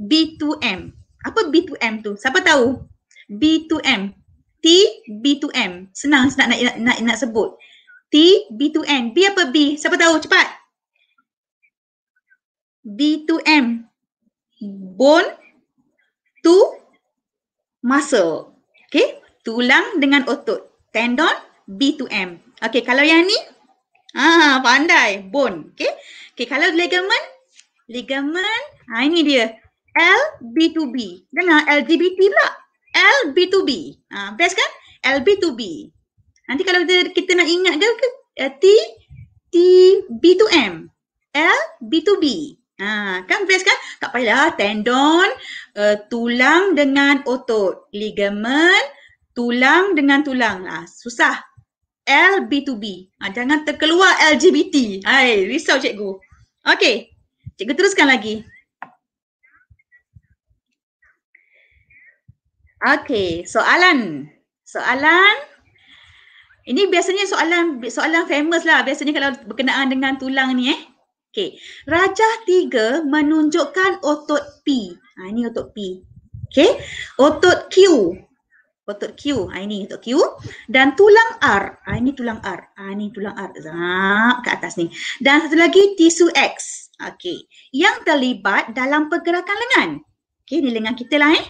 B2M. Apa B2M tu? Siapa tahu? B2M. T B2M. Senang nak, nak, nak, nak sebut. T B2M. B apa B? Siapa tahu? Cepat. B to M. Bone to muscle. Okay. Tulang dengan otot. Tendon B to M. Okay. Kalau yang ni. Ah, pandai. Bone. Okay. Okay. Kalau ligament. Ligament. Ah, ini dia. L B to B. Dengar LGBT pula. L B to B. Ah, best kan? L B to B. Nanti kalau kita, kita nak ingat ke? Eh, T T B to M. L B to B. Ha, kan best kan? Tak payahlah tendon, uh, tulang dengan otot, ligament, tulang dengan tulang. Ha, susah. L, B to B. Ha, jangan terkeluar LGBT. Hai, risau cikgu. Okey, cikgu teruskan lagi. Okey, soalan. Soalan. Ini biasanya soalan soalan famous lah. Biasanya kalau berkenaan dengan tulang ni eh. Okey, rajah tiga menunjukkan otot P. Ha, ini otot P. Okey, otot Q. Otot Q. Ha, ini otot Q. Dan tulang R. Ha, ini tulang R. Ha, ini tulang R. Zak, ke atas ni. Dan satu lagi, tisu X. Okey, yang terlibat dalam pergerakan lengan. Okey, ni lengan kita lah eh.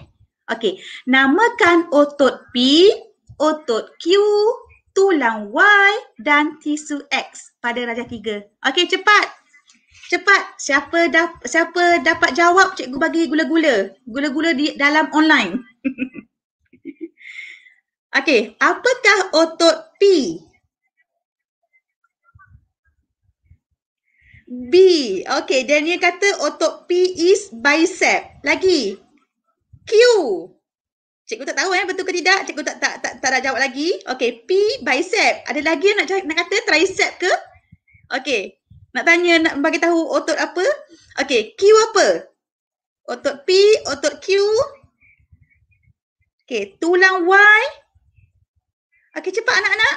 Okey, namakan otot P, otot Q, tulang Y dan tisu X pada rajah tiga. Okey, cepat. Cepat, siapa dah siapa dapat jawab cikgu bagi gula-gula. Gula-gula di dalam online. Okey, apakah otot P? B. Okey, Daniel kata otot P is bicep. Lagi. Q. Cikgu tak tahu eh betul ke tidak? Cikgu tak tak tak tak nak jawab lagi. Okey, P bicep. Ada lagi nak nak kata tricep ke? Okey, nak tanya nak bagi tahu otot apa? Okey, Q apa? Otot P, otot Q. Okey, tulang Y. Okey, cepat anak-anak.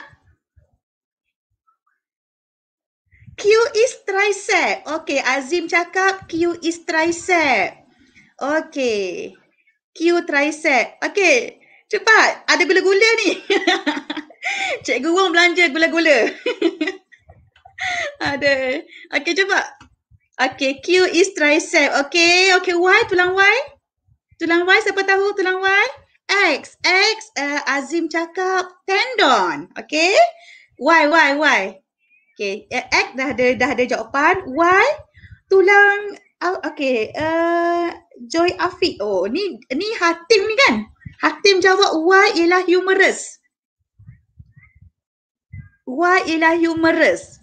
Q is tricep. Okey, Azim cakap Q is tricep. Okey. Q tricep. Okey. Cepat. Ada gula-gula ni. Cikgu Wong belanja gula-gula. Ada. Okay, cuba. Okay, Q is tricep. Okay, okay, Y tulang Y. Tulang Y, siapa tahu tulang Y? X, X, uh, Azim cakap tendon. Okay, Y, Y, Y. Okay, uh, eh, X dah ada, dah ada jawapan. Y, tulang, uh, okay, uh, eh, Joy Afiq. Oh, ni, ni Hatim ni kan? Hatim jawab Y ialah humerus. Y ialah humerus.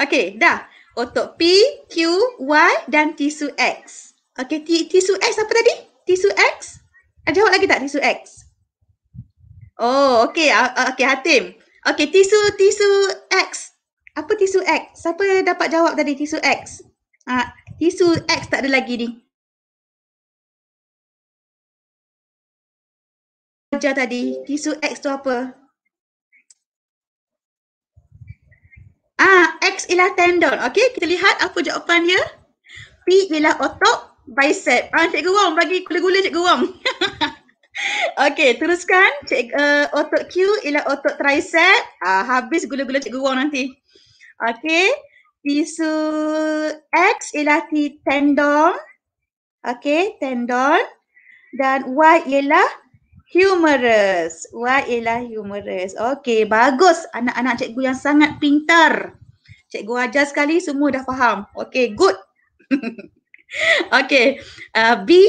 Okey, dah. otot P, Q, Y dan tisu X. Okey, tisu X apa tadi? Tisu X? Ada jawab lagi tak tisu X? Oh, okey. Okey, Hatim. Okey, tisu tisu X. Apa tisu X? Siapa dapat jawab tadi tisu X? Ha, tisu X tak ada lagi ni. Ajar tadi, tisu X tu apa? Ah, X ialah tendon. Okay, kita lihat apa jawapannya. P ialah otot bicep. Ah, Cikgu Wong bagi gula-gula Cikgu Wong. okay, teruskan. Cik, uh, otot Q ialah otot tricep. Ah, habis gula-gula Cikgu Wong nanti. Okay, tisu X ialah T tendon. Okay, tendon. Dan Y ialah Humorous. Wailah humorous. Okay, bagus anak-anak cikgu yang sangat pintar. Cikgu ajar sekali semua dah faham. Okay, good. Okay, uh, B.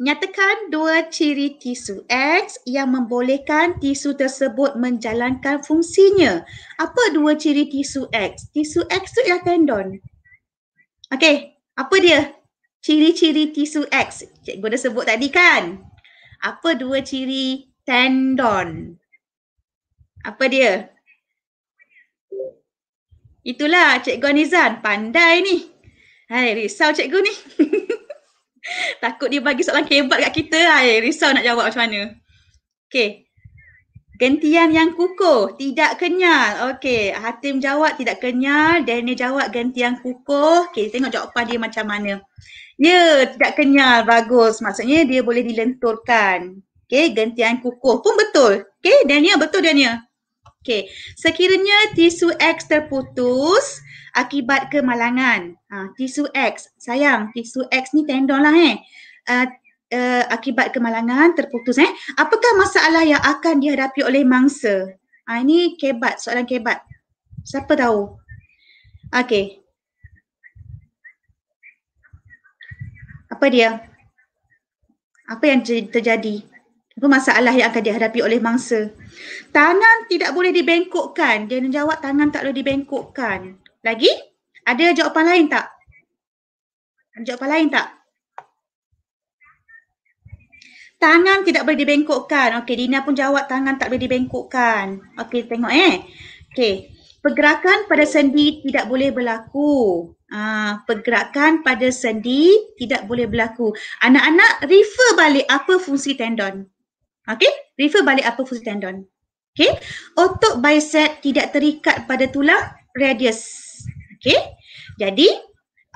Nyatakan dua ciri tisu X yang membolehkan tisu tersebut menjalankan fungsinya. Apa dua ciri tisu X? Tisu X tu ialah tendon. Okay, apa dia? Ciri-ciri tisu X. Cikgu dah sebut tadi kan? apa dua ciri tendon? Apa dia? Itulah Cikgu Anizan, pandai ni. Hai, risau cikgu ni. Takut dia bagi soalan kebat kat kita, hai, risau nak jawab macam mana. Okey. Gentian yang kukuh, tidak kenyal. Okey. Hatim jawab tidak kenyal, Daniel jawab gentian kukuh. Okay, tengok jawapan dia macam mana. Ya, tidak kenyal. Bagus. Maksudnya dia boleh dilenturkan. Okey, gantian kukuh pun betul. Okey, Daniel betul Daniel. Okey, sekiranya tisu X terputus akibat kemalangan. Ha, tisu X, sayang tisu X ni tendon lah eh. Uh, Uh, akibat kemalangan terputus eh apakah masalah yang akan dihadapi oleh mangsa ha, ini kebat soalan kebat siapa tahu okey apa dia apa yang terjadi apa masalah yang akan dihadapi oleh mangsa tangan tidak boleh dibengkokkan dia menjawab tangan tak boleh dibengkokkan lagi ada jawapan lain tak ada jawapan lain tak tangan tidak boleh dibengkokkan okey Dina pun jawab tangan tak boleh dibengkokkan okey tengok eh okey pergerakan pada sendi tidak boleh berlaku Ah, pergerakan pada sendi tidak boleh berlaku. Anak-anak refer balik apa fungsi tendon. Okay? Refer balik apa fungsi tendon. Okay? Otot bicep tidak terikat pada tulang radius. Okay? Jadi,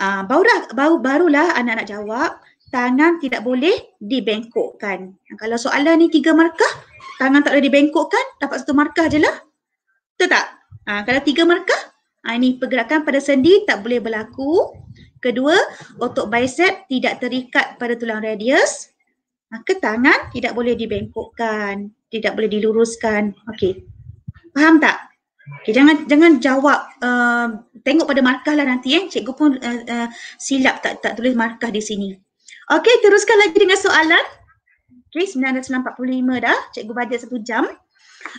uh, barulah, baru, barulah anak-anak jawab tangan tidak boleh dibengkokkan. Kalau soalan ni tiga markah, tangan tak boleh dibengkokkan, dapat satu markah je lah. Betul tak? Ha, kalau tiga markah, Ha, ini pergerakan pada sendi tak boleh berlaku. Kedua, otot bicep tidak terikat pada tulang radius. Ha, ke tangan tidak boleh dibengkokkan, tidak boleh diluruskan. Okey. Faham tak? Okay, jangan jangan jawab uh, tengok pada markah lah nanti eh. Cikgu pun uh, uh, silap tak tak tulis markah di sini. Okey, teruskan lagi dengan soalan. Okey, 945 dah. Cikgu bajet satu jam.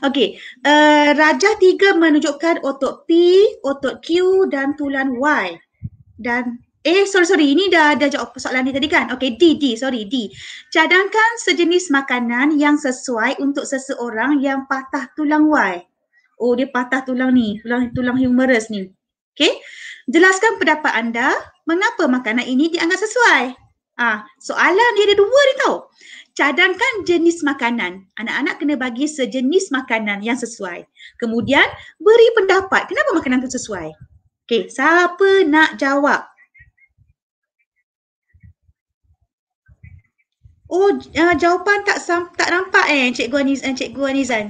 Okey, uh, eh, rajah tiga menunjukkan otot P, otot Q dan tulang Y. Dan eh sorry sorry ini dah ada jawab soalan ni tadi kan? Okey, D D sorry D. Cadangkan sejenis makanan yang sesuai untuk seseorang yang patah tulang Y. Oh dia patah tulang ni, tulang tulang humerus ni. Okey. Jelaskan pendapat anda mengapa makanan ini dianggap sesuai. Ah, soalan dia ada dua ni tau cadangkan jenis makanan. Anak-anak kena bagi sejenis makanan yang sesuai. Kemudian beri pendapat kenapa makanan itu sesuai. Okey, siapa nak jawab? Oh, uh, jawapan tak sam- tak nampak eh Cikgu Anizan, eh, Cikgu Anizan.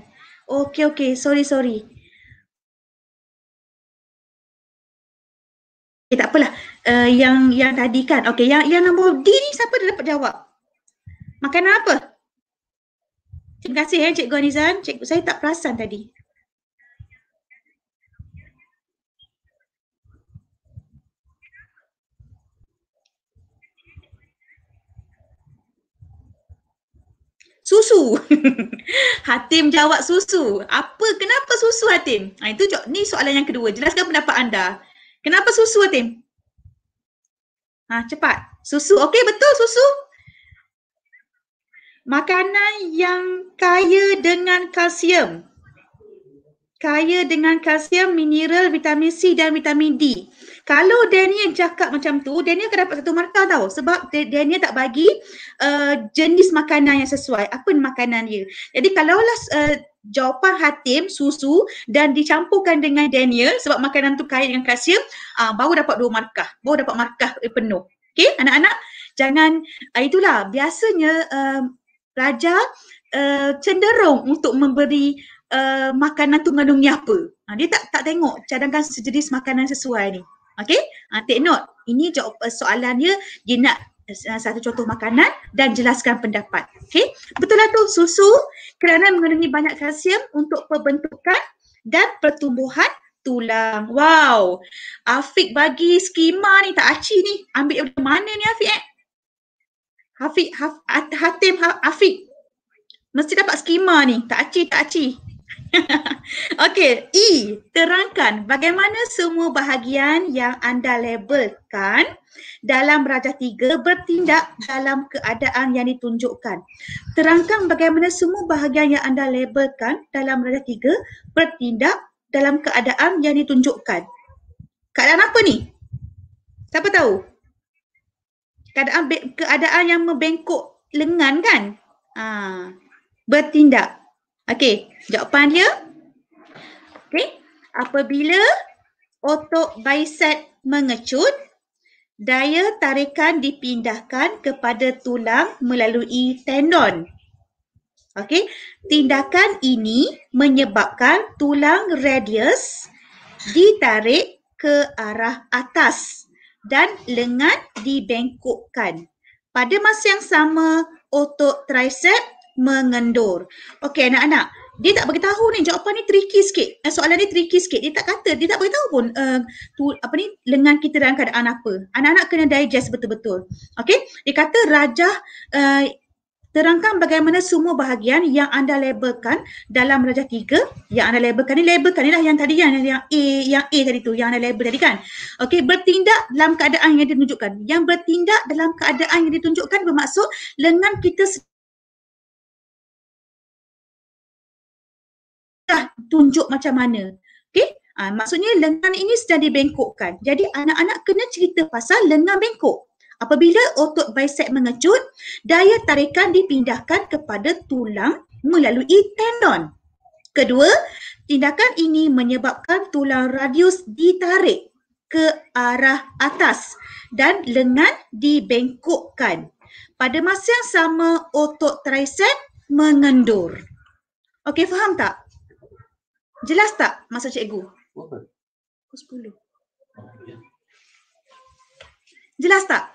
Okey, okey. Sorry, sorry. Okey, eh, tak apalah. Uh, yang yang tadi kan. Okey, yang yang nombor D ni siapa dah dapat jawab? Makanan apa? Terima kasih ya Cikgu Anizan. Cikgu saya tak perasan tadi. Susu. Hatim jawab susu. Apa? Kenapa susu Hatim? Ha, itu jok. ni soalan yang kedua. Jelaskan pendapat anda. Kenapa susu Hatim? Ha, cepat. Susu okey betul susu makanan yang kaya dengan kalsium. Kaya dengan kalsium, mineral, vitamin C dan vitamin D. Kalau Daniel cakap macam tu, Daniel akan dapat satu markah tau sebab Daniel tak bagi uh, jenis makanan yang sesuai. Apa makanan dia? Jadi kalaulah uh, jawapan Hatim susu dan dicampurkan dengan Daniel sebab makanan tu kaya dengan kalsium, uh, baru dapat dua markah. Baru dapat markah penuh. Okay anak-anak? Jangan, uh, itulah biasanya uh, raja uh, cenderung untuk memberi uh, makanan tu mengandungi apa. Ha, dia tak tak tengok cadangkan sejenis makanan sesuai ni. Okey? Ha, take note. Ini jawab eh, soalannya dia nak satu contoh makanan dan jelaskan pendapat. Okey. Betul lah tu susu kerana mengandungi banyak kalsium untuk pembentukan dan pertumbuhan tulang. Wow. Afiq bagi skema ni tak aci ni. Ambil dari mana ni Afiq eh? Hafiq, Haf, Hatim, Hafiq. Ha-, Mesti dapat skema ni. Tak aci, tak aci. okay, E. Terangkan bagaimana semua bahagian yang anda labelkan dalam Raja tiga bertindak dalam keadaan yang ditunjukkan. Terangkan bagaimana semua bahagian yang anda labelkan dalam Raja tiga bertindak dalam keadaan yang ditunjukkan. Keadaan apa ni? Siapa tahu? keadaan keadaan yang membengkok lengan kan? Ha, bertindak. Okey, jawapan dia. Okey, apabila otot bicep mengecut, daya tarikan dipindahkan kepada tulang melalui tendon. Okey, tindakan ini menyebabkan tulang radius ditarik ke arah atas dan lengan dibengkokkan. Pada masa yang sama, otot tricep mengendur. Okey anak-anak, dia tak bagi tahu ni jawapan ni tricky sikit. Eh, soalan ni tricky sikit. Dia tak kata, dia tak bagi tahu pun uh, tu apa ni lengan kita dalam keadaan apa. Anak-anak kena digest betul-betul. Okey, dia kata rajah uh, Terangkan bagaimana semua bahagian yang anda labelkan dalam raja tiga yang anda labelkan ni labelkan ni lah yang tadi yang, yang A yang A tadi tu yang anda label tadi kan. Okey bertindak dalam keadaan yang ditunjukkan. Yang bertindak dalam keadaan yang ditunjukkan bermaksud lengan kita dah tunjuk macam mana. Okey Ha, maksudnya lengan ini sedang dibengkokkan. Jadi anak-anak kena cerita pasal lengan bengkok. Apabila otot bicep mengecut, daya tarikan dipindahkan kepada tulang melalui tendon. Kedua, tindakan ini menyebabkan tulang radius ditarik ke arah atas dan lengan dibengkokkan. Pada masa yang sama, otot tricep mengendur. Okey, faham tak? Jelas tak masa cikgu? Pukul 10. Jelas tak?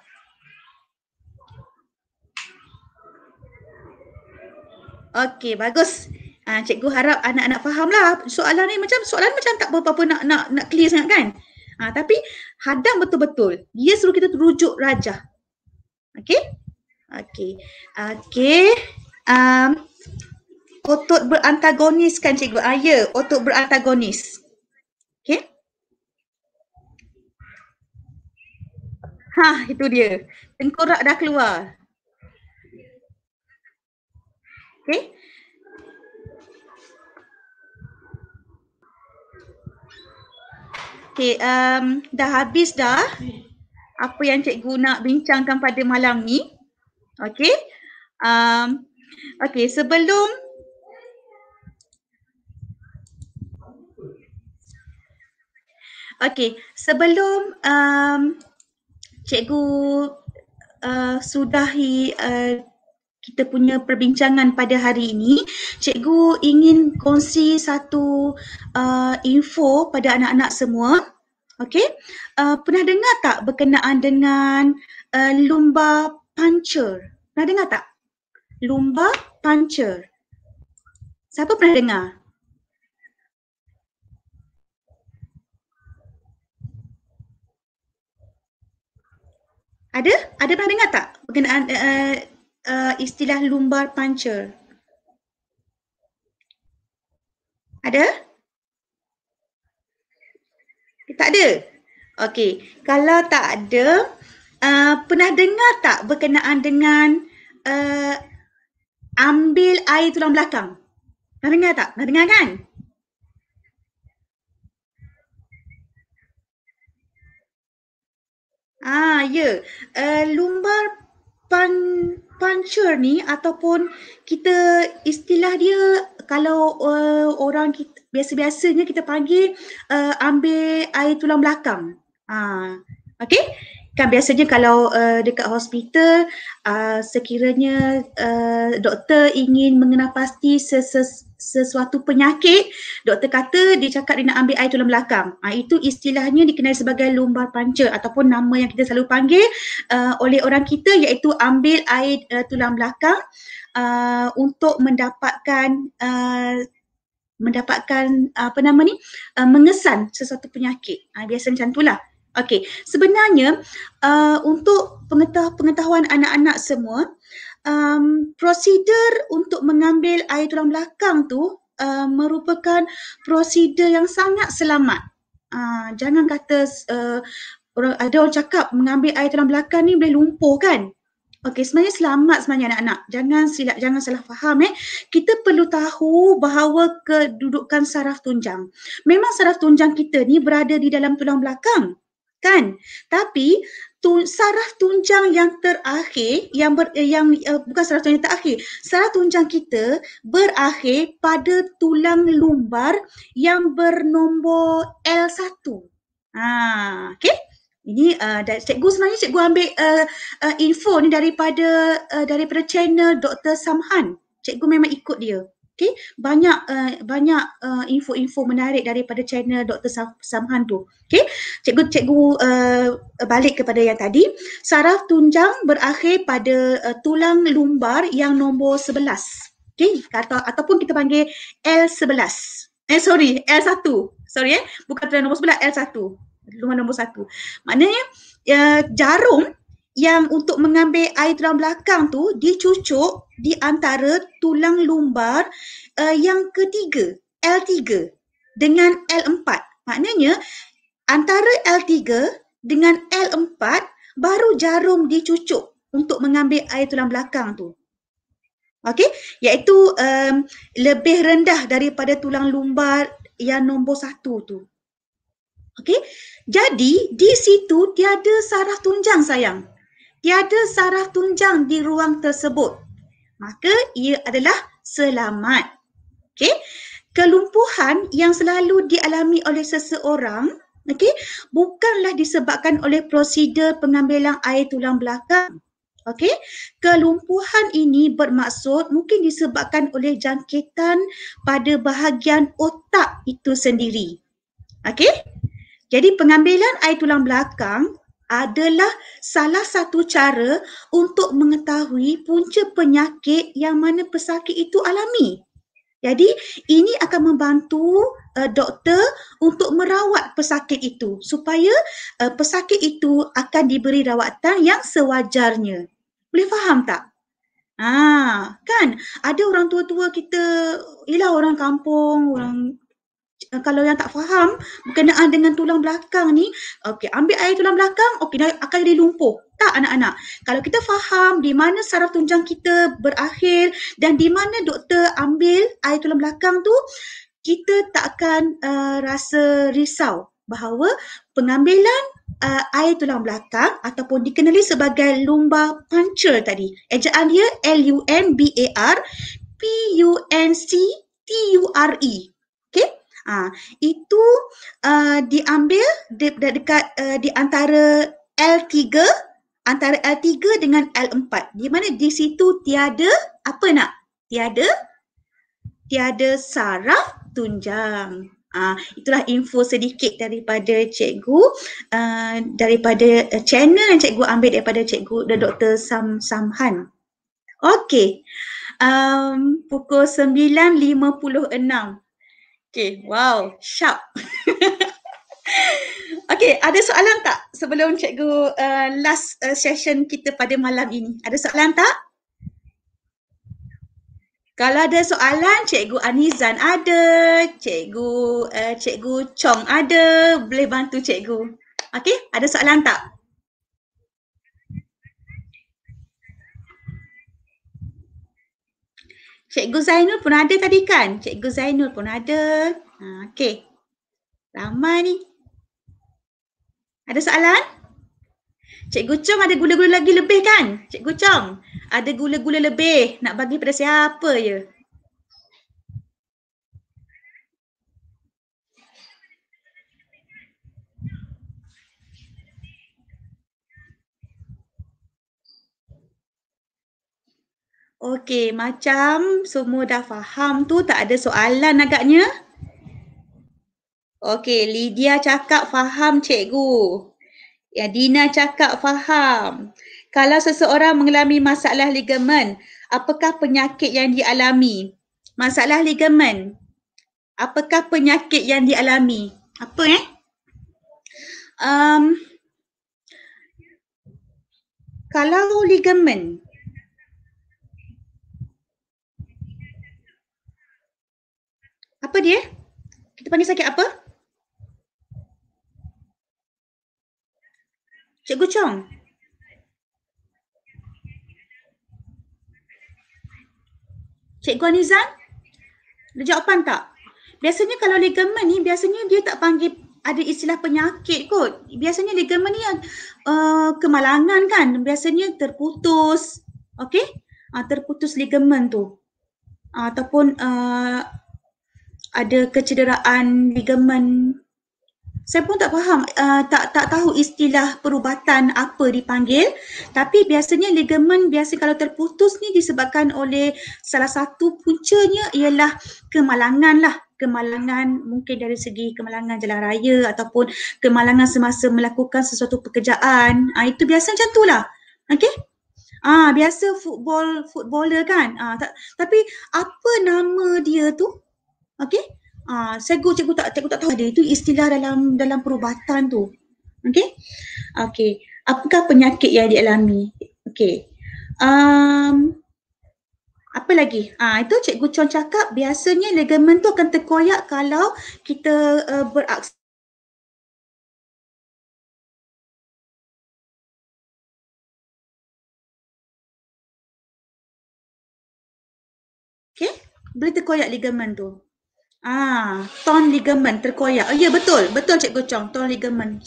Okey, bagus. Ah uh, cikgu harap anak-anak fahamlah. Soalan ni macam soalan macam tak berapa-apa nak nak nak clear sangat kan? Ah uh, tapi hadang betul-betul. Dia suruh kita rujuk rajah. Okey? Okey. Okey. Um otot berantagonis kan cikgu? Ah ya, otot berantagonis. Okey? Ha, itu dia. Tengkorak dah keluar. Okay. Okay, um, dah habis dah apa yang cikgu nak bincangkan pada malam ni. Okay. Um, okay, sebelum Okay, sebelum um, cikgu uh, sudahi uh, kita punya perbincangan pada hari ini. Cikgu ingin kongsi satu uh, info pada anak-anak semua. Okey. Uh, pernah dengar tak berkenaan dengan uh, lumba pancer? Pernah dengar tak? Lumba pancer. Siapa pernah dengar? Ada? Ada pernah dengar tak berkenaan uh, uh, istilah lumbar puncture? Ada? Eh, tak ada? Okey. Kalau tak ada, uh, pernah dengar tak berkenaan dengan uh, ambil air tulang belakang? Nak dengar tak? Nak dengar kan? Ah, ya. Yeah. Uh, lumbar pan puncture ni ataupun kita istilah dia kalau uh, orang kita, biasa-biasanya kita panggil uh, ambil air tulang belakang. Ha. Okay? Kan biasanya kalau uh, dekat hospital uh, sekiranya uh, doktor ingin mengenal pasti ses- sesuatu penyakit, doktor kata dia cakap dia nak ambil air tulang belakang. Ha, itu istilahnya dikenali sebagai lumbar panca ataupun nama yang kita selalu panggil uh, oleh orang kita iaitu ambil air uh, tulang belakang uh, untuk mendapatkan uh, mendapatkan uh, apa nama ni uh, mengesan sesuatu penyakit. Uh, biasa macam lah. Okay, sebenarnya uh, untuk pengetah- pengetahuan anak-anak semua, uh, um, prosedur untuk mengambil air tulang belakang tu uh, merupakan prosedur yang sangat selamat. Uh, jangan kata uh, orang, ada orang cakap mengambil air tulang belakang ni boleh lumpuh kan? Okey, sebenarnya selamat sebenarnya anak-anak. Jangan silap, jangan salah faham eh. Kita perlu tahu bahawa kedudukan saraf tunjang. Memang saraf tunjang kita ni berada di dalam tulang belakang. Kan? Tapi tun, saraf tunjang yang terakhir yang ber, eh, yang uh, bukan saraf tunjang terakhir saraf tunjang kita berakhir pada tulang lumbar yang bernombor L1 ha okey ini uh, cikgu sebenarnya cikgu ambil uh, uh, info ni daripada uh, daripada channel Dr Samhan cikgu memang ikut dia Okay, banyak uh, banyak uh, info-info menarik daripada channel Dr. Samhan tu. Okay, cikgu cikgu uh, balik kepada yang tadi. Saraf tunjang berakhir pada uh, tulang lumbar yang nombor 11. Okay, kata ataupun kita panggil L11. Eh sorry, L1. Sorry eh, bukan tulang nombor 11, L1. tulang nombor 1. Maknanya uh, jarum yang untuk mengambil air tulang belakang tu dicucuk di antara tulang lumbar uh, yang ketiga L3 dengan L4. Maknanya antara L3 dengan L4 baru jarum dicucuk untuk mengambil air tulang belakang tu. Okey, iaitu um, lebih rendah daripada tulang lumbar yang nombor satu tu. Okey, jadi di situ tiada saraf tunjang sayang tiada saraf tunjang di ruang tersebut. Maka ia adalah selamat. Okey. Kelumpuhan yang selalu dialami oleh seseorang okey bukanlah disebabkan oleh prosedur pengambilan air tulang belakang. Okey. Kelumpuhan ini bermaksud mungkin disebabkan oleh jangkitan pada bahagian otak itu sendiri. Okey. Jadi pengambilan air tulang belakang adalah salah satu cara untuk mengetahui punca penyakit yang mana pesakit itu alami. Jadi ini akan membantu uh, doktor untuk merawat pesakit itu supaya uh, pesakit itu akan diberi rawatan yang sewajarnya. Boleh faham tak? Ah, kan ada orang tua-tua kita, ialah orang kampung, orang Eh, kalau yang tak faham berkenaan dengan tulang belakang ni, okey ambil air tulang belakang, okey dah akan jadi lumpuh. Tak anak-anak. Kalau kita faham di mana saraf tunjang kita berakhir dan di mana doktor ambil air tulang belakang tu, kita tak akan uh, rasa risau bahawa pengambilan uh, air tulang belakang ataupun dikenali sebagai lumbar puncture tadi. Ejaan dia L U N B A R P U N C T-U-R-E. Ha, itu uh, diambil de- de- dekat uh, di antara L3 antara L3 dengan L4. Di mana di situ tiada apa nak? Tiada tiada saraf tunjang. Ha, itulah info sedikit daripada cikgu uh, daripada uh, channel yang cikgu ambil daripada cikgu Dr. Sam Samhan. Okey. Um, pukul 9.56. Okay, wow, sharp. okay, ada soalan tak sebelum cikgu uh, last uh, session kita pada malam ini? Ada soalan tak? Kalau ada soalan, cikgu Anizan ada, cikgu uh, cikgu Chong ada, boleh bantu cikgu. Okay, ada soalan tak? Cikgu Zainul pun ada tadi kan? Cikgu Zainul pun ada. Ha, okay. Ramai ni. Ada soalan? Cikgu Chong ada gula-gula lagi lebih kan? Cikgu Chong ada gula-gula lebih nak bagi pada siapa ya? Okey, macam semua dah faham tu tak ada soalan agaknya. Okey, Lydia cakap faham cikgu. Ya, Dina cakap faham. Kalau seseorang mengalami masalah ligamen, apakah penyakit yang dialami? Masalah ligamen. Apakah penyakit yang dialami? Apa eh? Um, kalau ligamen, apa dia? Kita panggil sakit apa? Cikgu Chong. Cikgu Anizan? Ada jawapan tak? Biasanya kalau ligamen ni, biasanya dia tak panggil ada istilah penyakit kot. Biasanya ligamen ni uh, kemalangan kan. Biasanya terputus. Okay? Uh, ah, terputus ligamen tu. Uh, ataupun uh, ada kecederaan ligamen. Saya pun tak faham, uh, tak tak tahu istilah perubatan apa dipanggil. Tapi biasanya ligamen biasa kalau terputus ni disebabkan oleh salah satu puncanya ialah kemalangan lah. Kemalangan mungkin dari segi kemalangan jalan raya ataupun kemalangan semasa melakukan sesuatu pekerjaan. Uh, itu biasa macam tu lah. Okay? Ah biasa football footballer kan. Ah tak, tapi apa nama dia tu? Okey? Uh, ah, sego cikgu tak cikgu tak tahu ada itu istilah dalam dalam perubatan tu. Okay, okay, Apakah penyakit yang dialami? Okay, Um, apa lagi? Ah uh, itu cikgu Chong cakap biasanya ligamen tu akan terkoyak kalau kita uh, beraksi Boleh terkoyak ligamen tu. Ah, ton ligament terkoyak. Oh, ya yeah, betul, betul Cikgu Chong, Ton ligament.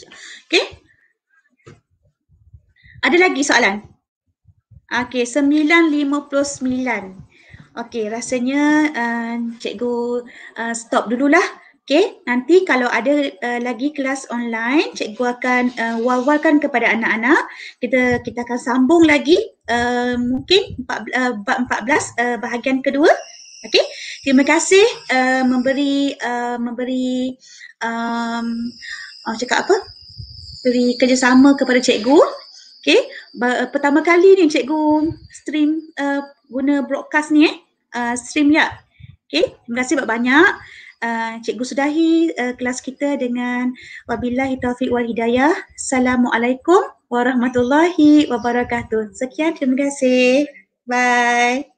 Okay. Ada lagi soalan? Okay, sembilan lima puluh sembilan. Okay, rasanya uh, eh, cikgu uh, eh, stop dululah. Okay, nanti kalau ada uh, lagi kelas online, cikgu akan uh, wal kepada anak-anak. Kita kita akan sambung lagi uh, mungkin empat, uh, 14 uh, bahagian kedua. Okay, terima kasih uh, memberi uh, memberi um, oh, cakap apa? Beri kerjasama kepada cikgu. Okay, eh, pertama kali ni cikgu stream uh, guna broadcast ni eh. Uh, stream ya. Okay, terima kasih banyak-banyak. Uh, cikgu sudahi uh, kelas kita dengan Wabillahi Taufiq wal Hidayah. Assalamualaikum warahmatullahi wabarakatuh. Sekian, terima kasih. Bye.